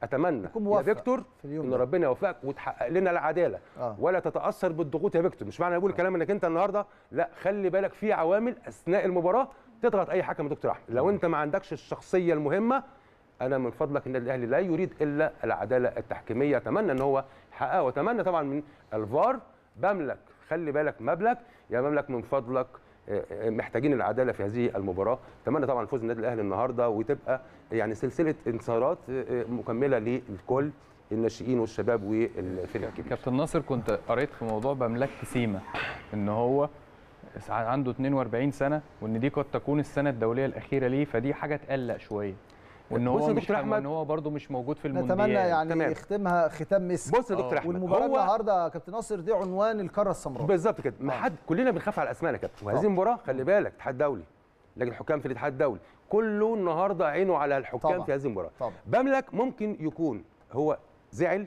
اتمنى يا فيكتور في ان ربنا يوفقك وتحقق لنا العداله آه. ولا تتاثر بالضغوط يا فيكتور مش معنى اقول الكلام آه. انك انت النهارده لا خلي بالك في عوامل اثناء المباراه تضغط اي حكم يا دكتور احمد لو آه. انت ما عندكش الشخصيه المهمه انا من فضلك النادي الاهلي لا يريد الا العداله التحكيميه اتمنى ان هو يتحقق واتمنى طبعا من الفار بملك خلي بالك مبلغ يا مملك من فضلك آه، آه، محتاجين العداله في هذه المباراه اتمنى طبعا فوز النادي الاهلي النهارده وتبقى يعني سلسله انتصارات آه، مكمله للكل الناشئين والشباب والفريق الكبير كابتن ناصر كنت قريت في موضوع بملك سيما ان هو عنده 42 سنه وان دي قد تكون السنه الدوليه الاخيره ليه فدي حاجه تقلق شويه وان هو دكتور مش ان هو برده مش موجود في المونديال نتمنى يعني تمام. يختمها ختام مسك بص يا دكتور احمد والمباراه النهارده يا كابتن ناصر دي عنوان الكره السمراء بالظبط كده ما آه. حد كلنا بنخاف على اسماءنا يا كابتن وهذه المباراه خلي بالك اتحاد دولي لجنه الحكام في الاتحاد الدولي كله النهارده عينه على الحكام طبعا. في هذه المباراه بملك ممكن يكون هو زعل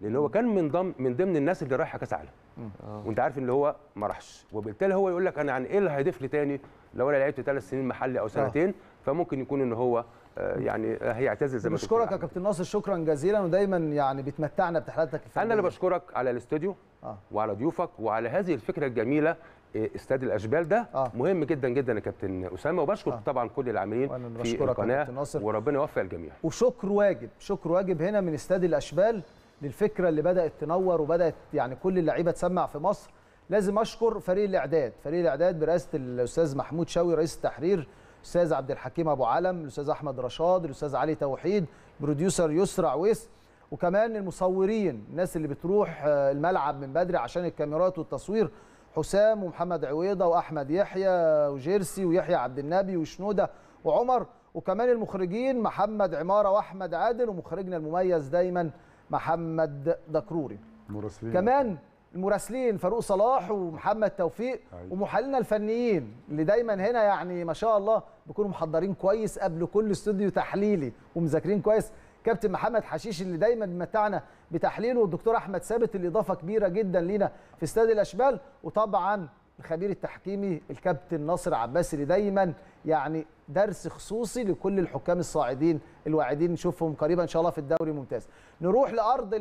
لان هو كان من ضمن من ضمن الناس اللي رايحه كاس عالم آه. وانت عارف ان هو ما راحش وبالتالي هو يقول لك انا عن يعني ايه اللي هيضيف لي تاني لو انا لعبت ثلاث سنين محلي او آه. سنتين أوه. فممكن يكون ان هو آه، يعني هيعتزل زي ما بشكرك يا كابتن ناصر شكرا جزيلا ودايما يعني بتمتعنا بتحليلاتك الفنيه انا اللي بشكرك على الاستوديو آه. وعلى ضيوفك وعلى هذه الفكره الجميله آه، استاد الاشبال ده آه. مهم جدا جدا يا كابتن اسامه وبشكر آه. طبعا كل العاملين في القناه وربنا يوفق الجميع وشكر واجب شكر واجب هنا من استاد الاشبال للفكره اللي بدات تنور وبدات يعني كل اللعيبه تسمع في مصر لازم اشكر فريق الاعداد فريق الاعداد برئاسه الاستاذ محمود شاوي رئيس التحرير الاستاذ عبد الحكيم ابو علم الاستاذ احمد رشاد الاستاذ علي توحيد بروديوسر يسرع عويس وكمان المصورين الناس اللي بتروح آه، الملعب من بدري عشان الكاميرات والتصوير حسام ومحمد عويضه واحمد يحيى وجيرسي ويحيى عبد النبي وشنوده وعمر وكمان المخرجين محمد عماره واحمد عادل ومخرجنا المميز دايما محمد دكروري مرسلين. كمان المراسلين فاروق صلاح ومحمد توفيق أيوة. ومحللنا الفنيين اللي دايما هنا يعني ما شاء الله بيكونوا محضرين كويس قبل كل استوديو تحليلي ومذاكرين كويس كابتن محمد حشيش اللي دايما بيمتعنا بتحليله والدكتور احمد ثابت اللي اضافه كبيره جدا لينا في استاد الاشبال وطبعا الخبير التحكيمي الكابتن ناصر عباس اللي دايما يعني درس خصوصي لكل الحكام الصاعدين الواعدين نشوفهم قريبا ان شاء الله في الدوري الممتاز نروح لارض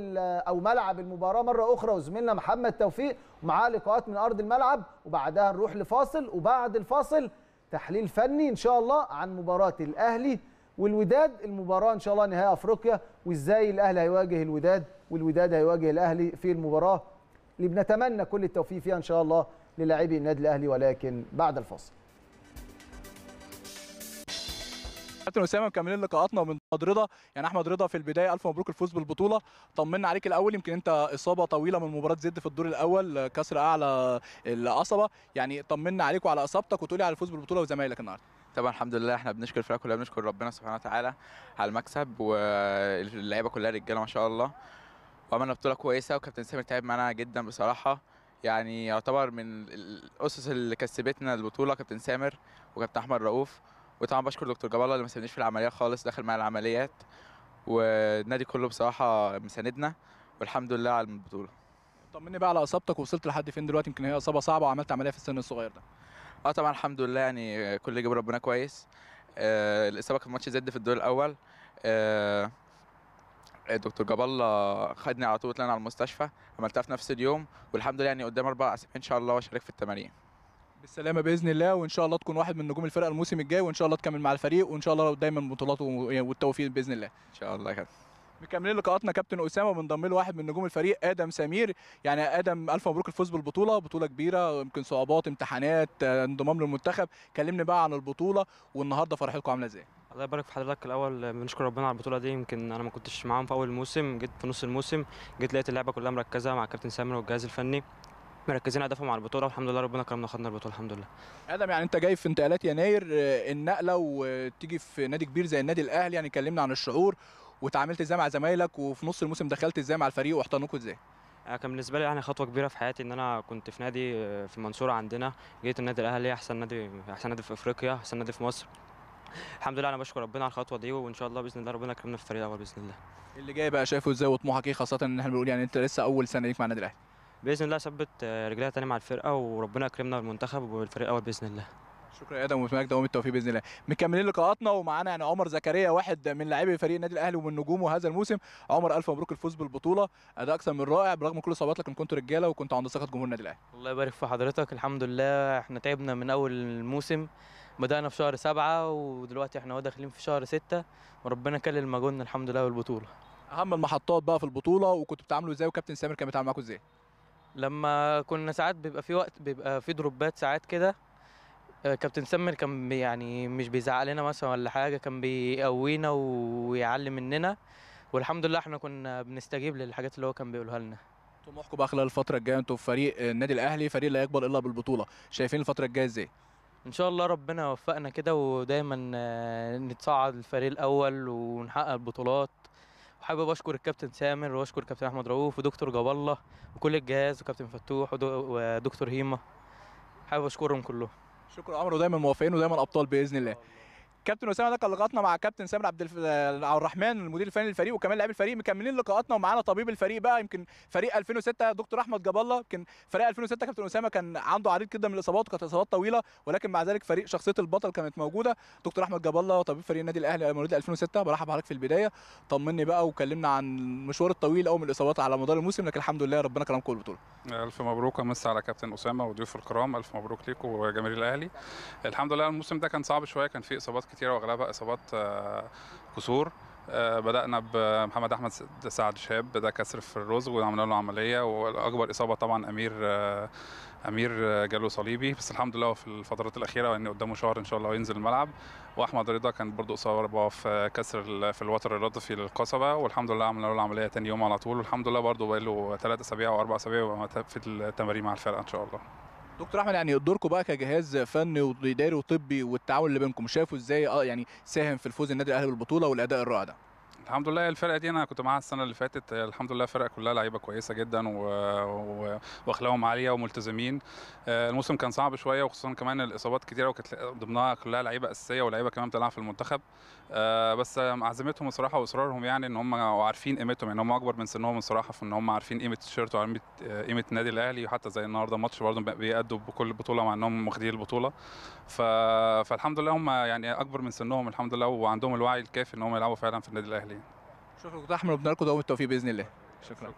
او ملعب المباراه مره اخرى وزميلنا محمد توفيق معاه لقاءات من ارض الملعب وبعدها نروح لفاصل وبعد الفاصل تحليل فني ان شاء الله عن مباراه الاهلي والوداد المباراه ان شاء الله نهائي افريقيا وازاي الاهلي هيواجه الوداد والوداد هيواجه الاهلي في المباراه اللي بنتمنى كل التوفيق فيها ان شاء الله للاعبي النادي الاهلي ولكن بعد الفاصل كابتن اسامه مكملين لقاءاتنا من احمد رضا يعني احمد رضا في البدايه الف مبروك الفوز بالبطوله طمنا عليك الاول يمكن انت اصابه طويله من مباراه زد في الدور الاول كسر اعلى العصبه يعني طمنا عليك وعلى اصابتك وتقولي على الفوز بالبطوله وزمايلك النهارده طبعا الحمد لله احنا بنشكر الفرقه كلها بنشكر ربنا سبحانه وتعالى على المكسب واللعيبه كلها رجاله ما شاء الله وعملنا بطوله كويسه وكابتن سامر تعب معانا جدا بصراحه يعني يعتبر من الاسس اللي كسبتنا البطوله كابتن سامر وكابتن احمد رؤوف وطبعا بشكر دكتور جاب الله اللي ما سابنيش في العمليه خالص داخل معايا العمليات والنادي كله بصراحه مساندنا والحمد لله على البطوله طمني بقى على اصابتك وصلت لحد فين دلوقتي يمكن هي اصابه صعبه وعملت عمليه في السن الصغير ده اه طبعا الحمد لله يعني كل جاب ربنا كويس آه الاصابه كانت ماتش زد في الدور الاول آه دكتور جاب الله خدني على طول طلعنا على المستشفى عملتها في نفس اليوم والحمد لله يعني قدام اربع اسابيع ان شاء الله واشارك في التمارين بالسلامه باذن الله وان شاء الله تكون واحد من نجوم الفرقه الموسم الجاي وان شاء الله تكمل مع الفريق وان شاء الله دايما بطولات يعني والتوفيق باذن الله ان شاء الله يا كابتن مكملين لقاءاتنا كابتن اسامه بنضم له واحد من نجوم الفريق ادم سمير يعني ادم الف مبروك الفوز بالبطوله بطوله كبيره يمكن صعوبات امتحانات انضمام للمنتخب كلمني بقى عن البطوله والنهارده فرحتكم عامله ازاي الله يبارك في حضرتك الاول بنشكر ربنا على البطوله دي يمكن انا ما كنتش معاهم في اول الموسم جيت في نص الموسم جيت لقيت اللعبه كلها مركزه مع كابتن سامر والجهاز الفني مركزين هدفهم على البطوله والحمد لله ربنا كرمنا خدنا البطوله الحمد لله ادم يعني انت جاي في انتقالات يناير آه، النقله وتيجي في نادي كبير زي النادي الاهلي يعني كلمنا عن الشعور وتعاملت ازاي مع زمايلك وفي نص الموسم دخلت ازاي مع الفريق واحتضنوكوا ازاي آه، كان بالنسبه لي يعني خطوه كبيره في حياتي ان انا كنت في نادي آه، في المنصوره عندنا جيت النادي الاهلي احسن نادي احسن نادي في افريقيا احسن نادي في مصر الحمد لله انا بشكر ربنا على الخطوه دي وان شاء الله باذن الله ربنا يكرمنا في الفريق الاول باذن الله إيه اللي جاي بقى شايفه ازاي وطموحك ايه خاصه ان احنا بنقول يعني انت لسه اول سنه ليك مع النادي الاهلي باذن الله ثبت آه، رجليها تاني مع الفرقه وربنا يكرمنا بالمنتخب والفريق الاول باذن الله شكرا يا ادم واتمنى دوام التوفيق باذن الله مكملين لقاءاتنا ومعانا يعني عمر زكريا واحد من لاعبي فريق النادي الاهلي ومن نجومه هذا الموسم عمر الف مبروك الفوز بالبطوله اداء اكثر من رائع برغم كل الصعوبات لكن كنتوا رجاله وكنتوا عند ثقه جمهور النادي الاهلي الله يبارك في حضرتك الحمد لله احنا تعبنا من اول الموسم بدأنا في شهر سبعة ودلوقتي احنا داخلين في شهر ستة وربنا كلل مجهودنا الحمد لله بالبطولة. أهم المحطات بقى في البطولة وكنتوا بتتعاملوا ازاي وكابتن سامر كان بيتعامل معاكم ازاي؟ لما كنا ساعات بيبقى في وقت بيبقى في دروبات ساعات كده آه، كابتن سمر كان يعني مش بيزعق لنا مثلا ولا حاجه كان بيقوينا ويعلم مننا والحمد لله احنا كنا بنستجيب للحاجات اللي هو كان بيقولها لنا طموحكم بقى خلال الفتره الجايه انتوا في فريق النادي الاهلي فريق لا يقبل الا بالبطوله شايفين الفتره الجايه ازاي ان شاء الله ربنا يوفقنا كده ودايما آه، نتصعد الفريق الاول ونحقق البطولات وحابب اشكر الكابتن سامر واشكر الكابتن احمد رؤوف ودكتور جاب الله وكل الجهاز وكابتن فتوح ودكتور هيما حابب اشكرهم كلهم شكرا عمرو دايما موافقين ودايما ابطال باذن الله كابتن اسامه ده كان لقاءاتنا مع كابتن سامر آه، عبد الرحمن المدير الفني للفريق وكمان لاعب الفريق مكملين لقاءاتنا ومعانا طبيب الفريق بقى يمكن فريق 2006 دكتور احمد جاب الله يمكن فريق 2006 كابتن اسامه كان عنده عديد جدا من الاصابات وكانت اصابات طويله ولكن مع ذلك فريق شخصيه البطل كانت موجوده دكتور احمد جاب الله طبيب فريق النادي الاهلي مواليد 2006 برحب بحضرتك في البدايه طمني بقى وكلمنا عن المشوار الطويل قوي من الاصابات على مدار الموسم لكن الحمد لله ربنا كرمكم البطوله الف مبروك امس على كابتن اسامه وضيوف الكرام الف مبروك ليكم وجماهير الاهلي الحمد لله الموسم ده كان صعب شويه كان فيه اصابات كتير كتيرة واغلبها اصابات آه، كسور آه، بدأنا بمحمد أحمد سعد شهاب ده كسر في الرزق وعملنا له عملية وأكبر إصابة طبعا أمير آه، أمير جاله صليبي بس الحمد لله في الفترات الأخيرة وإن قدامه شهر إن شاء الله ينزل الملعب وأحمد رضا كان برضه إصابة في كسر في الوتر الرضفي للقصبة والحمد لله عملنا له العملية تاني يوم على طول والحمد لله برضه بقاله ثلاث أسابيع او اربع أسابيع في التمارين مع الفرقة إن شاء الله دكتور احمد يعني دوركم بقى كجهاز فني واداري وطبي والتعاون اللي بينكم شافوا ازاي اه يعني ساهم في الفوز النادي الاهلي بالبطوله والاداء الرائع ده الحمد لله الفرقه دي انا كنت معاها السنه اللي فاتت الحمد لله الفرقه كلها لعيبه كويسه جدا و... و... واخلاقهم عاليه وملتزمين آه، الموسم كان صعب شويه وخصوصا كمان الاصابات كتيره وكانت ضمنها كلها لعيبه اساسيه ولعيبه كمان بتلعب في المنتخب آه، بس عزيمتهم الصراحه واصرارهم يعني ان هم عارفين قيمتهم يعني هم اكبر من سنهم الصراحه في ان هم عارفين قيمه التيشيرت وعارفين قيمه النادي الاهلي وحتى زي النهارده ماتش برضه بيأدوا بكل بطوله مع انهم واخدين البطوله ف... فالحمد لله هم يعني اكبر من سنهم الحمد لله وعندهم الوعي الكافي ان هم يلعبوا فعلا في النادي الاهلي شكرا كابتن احمد وبنقول لكم دوام التوفيق باذن الله شكرا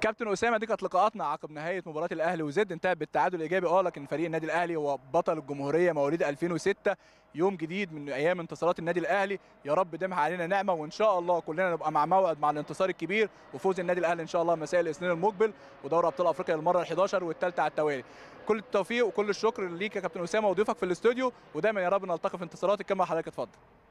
كابتن اسامه دي كانت لقاءاتنا عقب نهايه مباراه الاهلي وزد انتهت بالتعادل الايجابي اه لكن فريق النادي الاهلي هو بطل الجمهوريه مواليد 2006 يوم جديد من ايام انتصارات النادي الاهلي يا رب دمها علينا نعمه وان شاء الله كلنا نبقى مع موعد مع الانتصار الكبير وفوز النادي الاهلي ان شاء الله مساء الاثنين المقبل ودوري ابطال افريقيا للمره ال11 والثالثه على التوالي كل التوفيق وكل الشكر ليك يا كابتن اسامه وضيفك في الاستوديو ودايما يا رب نلتقي في انتصاراتك كما حضرتك اتفضل